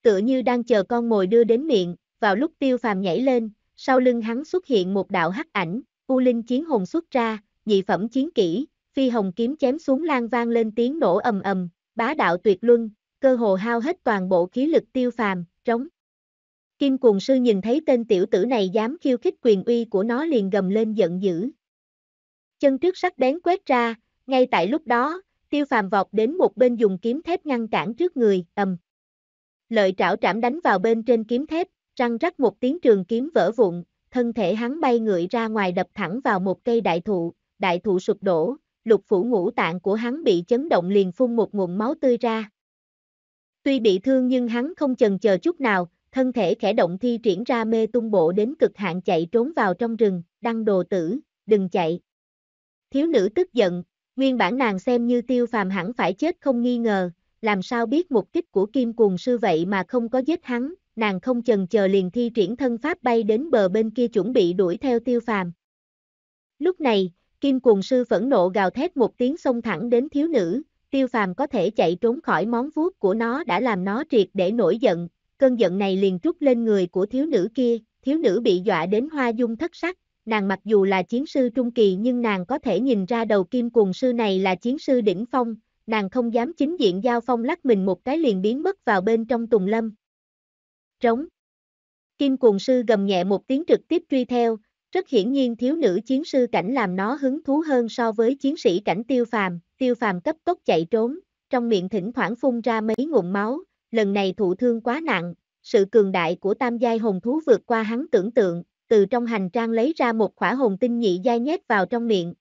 S1: tựa như đang chờ con mồi đưa đến miệng, vào lúc tiêu phàm nhảy lên, sau lưng hắn xuất hiện một đạo hắc ảnh, U Linh chiến hồn xuất ra, nhị phẩm chiến kỹ, phi hồng kiếm chém xuống lan vang lên tiếng nổ ầm ầm, bá đạo tuyệt luân, cơ hồ hao hết toàn bộ khí lực tiêu phàm, trống. Kim Cuồng Sư nhìn thấy tên tiểu tử này dám khiêu khích quyền uy của nó liền gầm lên giận dữ. Chân trước sắc bén quét ra, ngay tại lúc đó, tiêu phàm vọt đến một bên dùng kiếm thép ngăn cản trước người, ầm. Lợi trảo trảm đánh vào bên trên kiếm thép, răng rắc một tiếng trường kiếm vỡ vụn, thân thể hắn bay ngựa ra ngoài đập thẳng vào một cây đại thụ, đại thụ sụp đổ, lục phủ ngũ tạng của hắn bị chấn động liền phun một nguồn máu tươi ra. Tuy bị thương nhưng hắn không chần chờ chút nào, thân thể khẽ động thi triển ra mê tung bộ đến cực hạn chạy trốn vào trong rừng, đăng đồ tử, đừng chạy. Thiếu nữ tức giận, nguyên bản nàng xem như tiêu phàm hẳn phải chết không nghi ngờ, làm sao biết mục kích của kim cuồng sư vậy mà không có giết hắn, nàng không chần chờ liền thi triển thân pháp bay đến bờ bên kia chuẩn bị đuổi theo tiêu phàm. Lúc này, kim cuồng sư phẫn nộ gào thét một tiếng xông thẳng đến thiếu nữ, tiêu phàm có thể chạy trốn khỏi món vuốt của nó đã làm nó triệt để nổi giận, cơn giận này liền trút lên người của thiếu nữ kia, thiếu nữ bị dọa đến hoa dung thất sắc, nàng mặc dù là chiến sư trung kỳ nhưng nàng có thể nhìn ra đầu kim cuồng sư này là chiến sư đỉnh phong, nàng không dám chính diện giao phong lắc mình một cái liền biến mất vào bên trong tùng lâm. Trống. Kim cuồng sư gầm nhẹ một tiếng trực tiếp truy theo, rất hiển nhiên thiếu nữ chiến sư cảnh làm nó hứng thú hơn so với chiến sĩ cảnh tiêu phàm, tiêu phàm cấp tốc chạy trốn, trong miệng thỉnh thoảng phun ra mấy ngụm máu, lần này thụ thương quá nặng, sự cường đại của tam giai hồn thú vượt qua hắn tưởng tượng, từ trong hành trang lấy ra một khỏa hồn tinh nhị giai nhét vào trong miệng.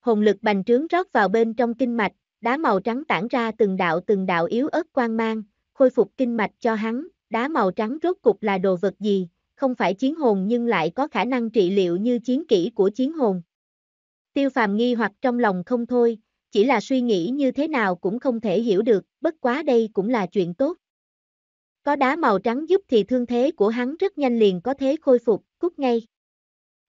S1: Hồn lực bành trướng rót vào bên trong kinh mạch, đá màu trắng tản ra từng đạo từng đạo yếu ớt quang mang, khôi phục kinh mạch cho hắn, đá màu trắng rốt cục là đồ vật gì, không phải chiến hồn nhưng lại có khả năng trị liệu như chiến kỹ của chiến hồn. Tiêu phàm nghi hoặc trong lòng không thôi, chỉ là suy nghĩ như thế nào cũng không thể hiểu được, bất quá đây cũng là chuyện tốt. Có đá màu trắng giúp thì thương thế của hắn rất nhanh liền có thể khôi phục, cút ngay.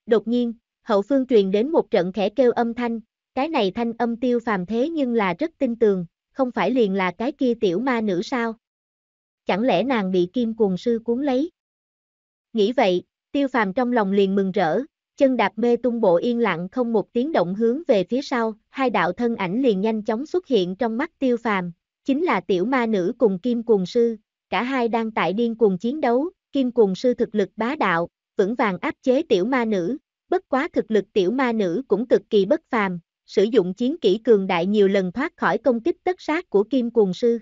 S1: Đột nhiên, hậu phương truyền đến một trận khẽ kêu âm thanh, cái này thanh âm tiêu phàm thế nhưng là rất tin tường, không phải liền là cái kia tiểu ma nữ sao? Chẳng lẽ nàng bị kim cuồng sư cuốn lấy? Nghĩ vậy, tiêu phàm trong lòng liền mừng rỡ, chân đạp mê tung bộ yên lặng không một tiếng động hướng về phía sau, hai đạo thân ảnh liền nhanh chóng xuất hiện trong mắt tiêu phàm, chính là tiểu ma nữ cùng kim cuồng sư, cả hai đang tại điên cuồng chiến đấu, kim cuồng sư thực lực bá đạo, vững vàng áp chế tiểu ma nữ, bất quá thực lực tiểu ma nữ cũng cực kỳ bất phàm, sử dụng chiến kỹ cường đại nhiều lần thoát khỏi công kích tất sát của Kim Cuồng Sư.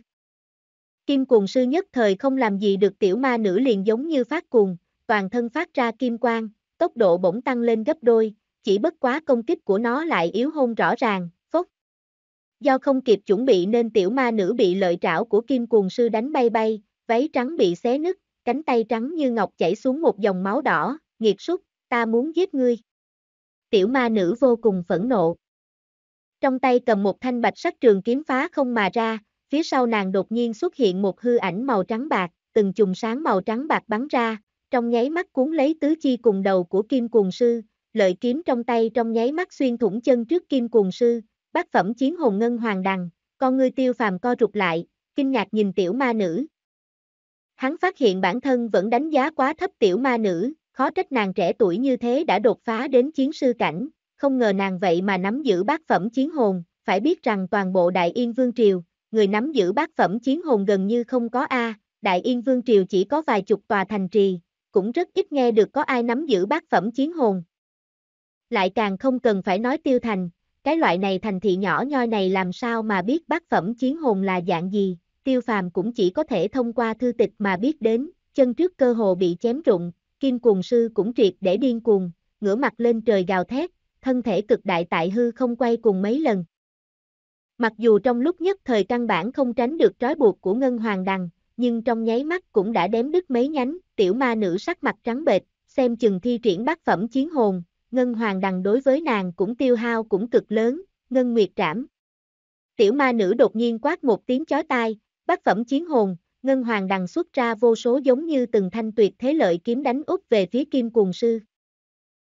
S1: Kim Cuồng Sư nhất thời không làm gì được tiểu ma nữ liền giống như phát cuồng, toàn thân phát ra kim quang, tốc độ bỗng tăng lên gấp đôi, chỉ bất quá công kích của nó lại yếu hôn rõ ràng, phốc. Do không kịp chuẩn bị nên tiểu ma nữ bị lợi trảo của Kim Cuồng Sư đánh bay bay, váy trắng bị xé nứt, cánh tay trắng như ngọc chảy xuống một dòng máu đỏ, nghiệt súc, ta muốn giết ngươi. Tiểu ma nữ vô cùng phẫn nộ, trong tay cầm một thanh bạch sắc trường kiếm phá không mà ra, phía sau nàng đột nhiên xuất hiện một hư ảnh màu trắng bạc, từng chùm sáng màu trắng bạc bắn ra, trong nháy mắt cuốn lấy tứ chi cùng đầu của kim cuồng sư, lợi kiếm trong tay trong nháy mắt xuyên thủng chân trước kim cuồng sư, bát phẩm chiến hồn ngân hoàng đằng, con ngươi tiêu phàm co rụt lại, kinh ngạc nhìn tiểu ma nữ. Hắn phát hiện bản thân vẫn đánh giá quá thấp tiểu ma nữ, khó trách nàng trẻ tuổi như thế đã đột phá đến chiến sư cảnh, không ngờ nàng vậy mà nắm giữ bát phẩm chiến hồn, phải biết rằng toàn bộ Đại Yên Vương Triều, người nắm giữ bát phẩm chiến hồn gần như không có A, Đại Yên Vương Triều chỉ có vài chục tòa thành trì, cũng rất ít nghe được có ai nắm giữ bát phẩm chiến hồn. Lại càng không cần phải nói tiêu thành, cái loại này thành thị nhỏ nhoi này làm sao mà biết bát phẩm chiến hồn là dạng gì, tiêu phàm cũng chỉ có thể thông qua thư tịch mà biết đến, chân trước cơ hồ bị chém rụng, kim cuồng sư cũng triệt để điên cuồng, ngửa mặt lên trời gào thét, thân thể cực đại tại hư không quay cùng mấy lần. Mặc dù trong lúc nhất thời căn bản không tránh được trói buộc của Ngân Hoàng Đằng, nhưng trong nháy mắt cũng đã đếm đứt mấy nhánh, tiểu ma nữ sắc mặt trắng bệch, xem chừng thi triển bát phẩm chiến hồn, Ngân Hoàng Đằng đối với nàng cũng tiêu hao cũng cực lớn, Ngân Nguyệt trảm. Tiểu ma nữ đột nhiên quát một tiếng chói tai, bát phẩm chiến hồn, Ngân Hoàng Đằng xuất ra vô số giống như từng thanh tuyệt thế lợi kiếm đánh úp về phía kim cuồng sư.